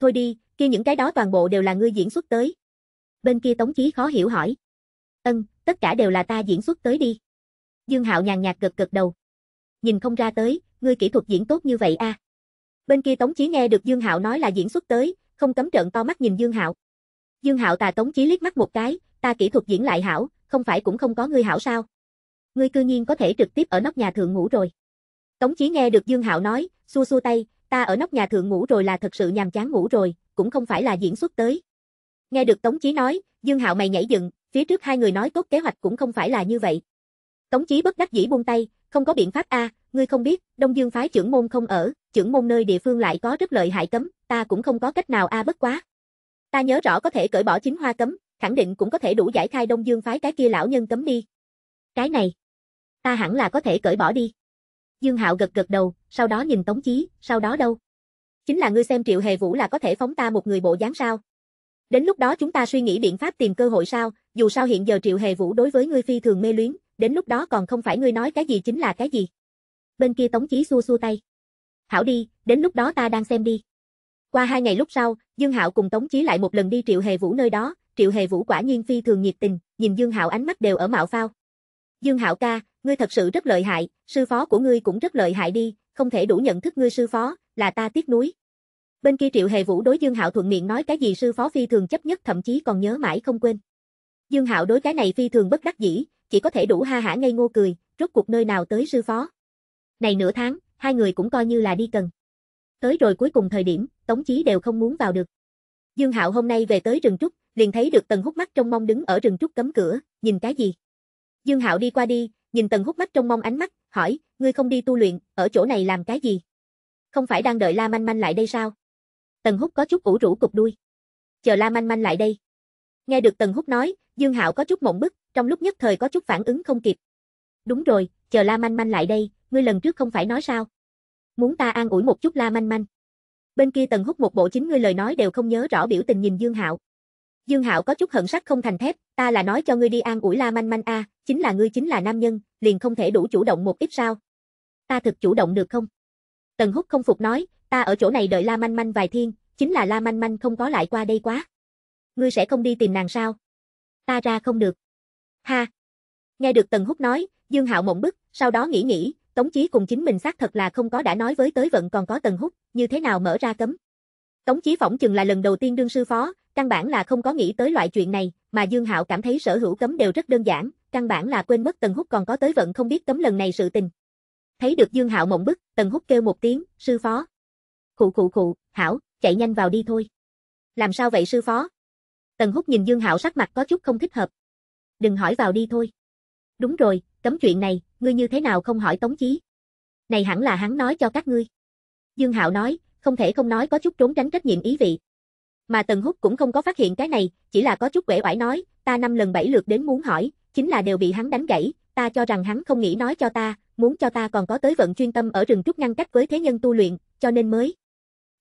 Thôi đi, kia những cái đó toàn bộ đều là ngươi diễn xuất tới. Bên kia Tống Chí khó hiểu hỏi. Ân, tất cả đều là ta diễn xuất tới đi. Dương Hạo nhàn nhạt gật gật đầu nhìn không ra tới, ngươi kỹ thuật diễn tốt như vậy a. À. Bên kia Tống Chí nghe được Dương Hạo nói là diễn xuất tới, không cấm trợn to mắt nhìn Dương Hạo. Dương Hạo tà Tống Chí liếc mắt một cái, ta kỹ thuật diễn lại hảo, không phải cũng không có ngươi hảo sao? Ngươi cư nhiên có thể trực tiếp ở nóc nhà thượng ngủ rồi. Tống Chí nghe được Dương Hạo nói, xua xua tay, ta ở nóc nhà thượng ngủ rồi là thật sự nhàm chán ngủ rồi, cũng không phải là diễn xuất tới. Nghe được Tống Chí nói, Dương Hạo mày nhảy dựng, phía trước hai người nói tốt kế hoạch cũng không phải là như vậy. Tống Chí bất đắc dĩ buông tay, không có biện pháp a, ngươi không biết, Đông Dương phái trưởng môn không ở, trưởng môn nơi địa phương lại có rất lợi hại cấm, ta cũng không có cách nào a bất quá. Ta nhớ rõ có thể cởi bỏ chính hoa cấm, khẳng định cũng có thể đủ giải khai Đông Dương phái cái kia lão nhân cấm đi. Cái này, ta hẳn là có thể cởi bỏ đi. Dương Hạo gật gật đầu, sau đó nhìn Tống Chí, sau đó đâu? Chính là ngươi xem Triệu Hề Vũ là có thể phóng ta một người bộ dáng sao? Đến lúc đó chúng ta suy nghĩ biện pháp tìm cơ hội sao, dù sao hiện giờ Triệu Hề Vũ đối với ngươi phi thường mê luyến, đến lúc đó còn không phải ngươi nói cái gì chính là cái gì. Bên kia Tống Chí xua xua tay. Hảo đi, đến lúc đó ta đang xem đi. Qua hai ngày lúc sau, Dương Hạo cùng Tống Chí lại một lần đi Triệu Hề Vũ nơi đó, Triệu Hề Vũ quả nhiên phi thường nhiệt tình, nhìn Dương Hạo ánh mắt đều ở mạo phao. Dương Hạo ca, ngươi thật sự rất lợi hại, sư phó của ngươi cũng rất lợi hại đi, không thể đủ nhận thức ngươi sư phó, là ta tiếc nuối. Bên kia Triệu Hề Vũ đối Dương Hạo thuận miệng nói cái gì sư phó phi thường chấp nhất thậm chí còn nhớ mãi không quên. Dương Hạo đối cái này phi thường bất đắc dĩ, chỉ có thể đủ ha hả ngây ngô cười, rốt cuộc nơi nào tới sư phó. Này nửa tháng, hai người cũng coi như là đi cần. Tới rồi cuối cùng thời điểm, Tống Chí đều không muốn vào được. Dương Hạo hôm nay về tới rừng trúc, liền thấy được Tần hút mắt trong mong đứng ở rừng trúc cấm cửa, nhìn cái gì? Dương Hạo đi qua đi, nhìn Tần hút mắt trong mong ánh mắt, hỏi, ngươi không đi tu luyện, ở chỗ này làm cái gì? Không phải đang đợi La Manh Manh lại đây sao? Tần hút có chút ủ rũ cục đuôi. Chờ La Manh Manh lại đây. Nghe được Tần Húc nói, Dương Hạo có chút mộng bức, trong lúc nhất thời có chút phản ứng không kịp. Đúng rồi, chờ La Manh Manh lại đây, ngươi lần trước không phải nói sao? Muốn ta an ủi một chút La Manh Manh. Bên kia Tần Húc một bộ chính ngươi lời nói đều không nhớ rõ biểu tình nhìn Dương Hạo. Dương Hạo có chút hận sắt không thành thép, ta là nói cho ngươi đi an ủi La Manh Manh a, chính là ngươi chính là nam nhân, liền không thể đủ chủ động một ít sao? Ta thực chủ động được không? Tần Húc không phục nói, ta ở chỗ này đợi La Manh Manh vài thiên, chính là La Manh Manh không có lại qua đây quá. Ngươi sẽ không đi tìm nàng sao? Ta ra không được. Ha! Nghe được Tần Húc nói, Dương Hạo mộng bức, sau đó nghĩ nghĩ, Tống Chí cùng chính mình xác thật là không có đã nói với tới vận còn có Tần Húc, như thế nào mở ra cấm. Tống Chí phỏng chừng là lần đầu tiên đương sư phó, căn bản là không có nghĩ tới loại chuyện này, mà Dương Hạo cảm thấy sở hữu cấm đều rất đơn giản, căn bản là quên mất Tần Húc còn có tới vận không biết cấm lần này sự tình. Thấy được Dương Hạo mộng bức, Tần Húc kêu một tiếng, "Sư phó." Khụ khụ khụ, "Hảo, chạy nhanh vào đi thôi." "Làm sao vậy sư phó, Tần Húc nhìn Dương Hạo sắc mặt có chút không thích hợp. Đừng hỏi vào đi thôi. Đúng rồi, cấm chuyện này, ngươi như thế nào không hỏi Tống Chí? Này hẳn là hắn nói cho các ngươi. Dương Hạo nói, không thể không nói có chút trốn tránh trách nhiệm ý vị. Mà Tần Húc cũng không có phát hiện cái này, chỉ là có chút quể oải nói, ta năm lần bảy lượt đến muốn hỏi, chính là đều bị hắn đánh gãy, ta cho rằng hắn không nghĩ nói cho ta, muốn cho ta còn có tới vận chuyên tâm ở rừng trúc ngăn cách với thế nhân tu luyện, cho nên mới.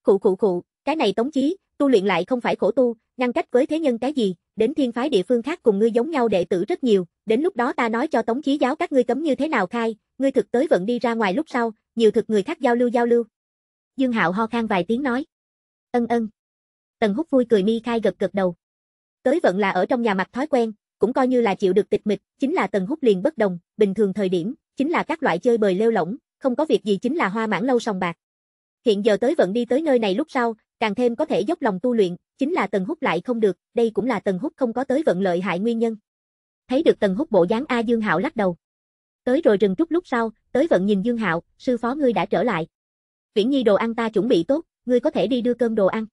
Khụ khụ khụ, cái này Tống Chí, tu luyện lại không phải khổ tu, ngăn cách với thế nhân cái gì, đến thiên phái địa phương khác cùng ngươi giống nhau đệ tử rất nhiều, đến lúc đó ta nói cho tống chí giáo các ngươi cấm như thế nào khai, ngươi thực tới vận đi ra ngoài lúc sau, nhiều thực người khác giao lưu giao lưu. Dương Hạo ho khan vài tiếng nói. Ân ân. Tần Húc vui cười mi khai gật gật đầu. Tới vận là ở trong nhà mặt thói quen, cũng coi như là chịu được tịch mịch, chính là Tần Húc liền bất đồng, bình thường thời điểm, chính là các loại chơi bời lêu lỏng, không có việc gì chính là hoa mãn lâu sòng bạc. Hiện giờ tới vận đi tới nơi này lúc sau, Càng thêm có thể dốc lòng tu luyện, chính là Tần Húc lại không được, đây cũng là Tần Húc không có tới vận lợi hại nguyên nhân. Thấy được Tần Húc bộ dáng A Dương Hạo lắc đầu. Tới rồi rừng trúc lúc sau, tới vận nhìn Dương Hạo, sư phó ngươi đã trở lại. Viễn Nhi đồ ăn ta chuẩn bị tốt, ngươi có thể đi đưa cơm đồ ăn.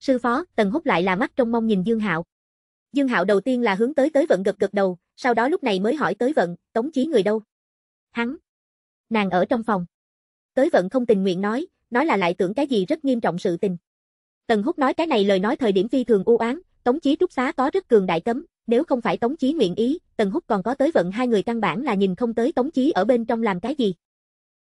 Sư phó, Tần Húc lại là mắt trong mong nhìn Dương Hạo. Dương Hạo đầu tiên là hướng tới tới vận gật gật đầu, sau đó lúc này mới hỏi tới vận, Tống Chí người đâu? Hắn. Nàng ở trong phòng. Tới vận không tình nguyện nói, nói là lại tưởng cái gì rất nghiêm trọng sự tình. Tần Húc nói cái này lời nói thời điểm phi thường u oán, Tống Chí trúc xá có rất cường đại cấm, nếu không phải Tống Chí nguyện ý, Tần Húc còn có tới vận hai người căn bản là nhìn không tới Tống Chí ở bên trong làm cái gì.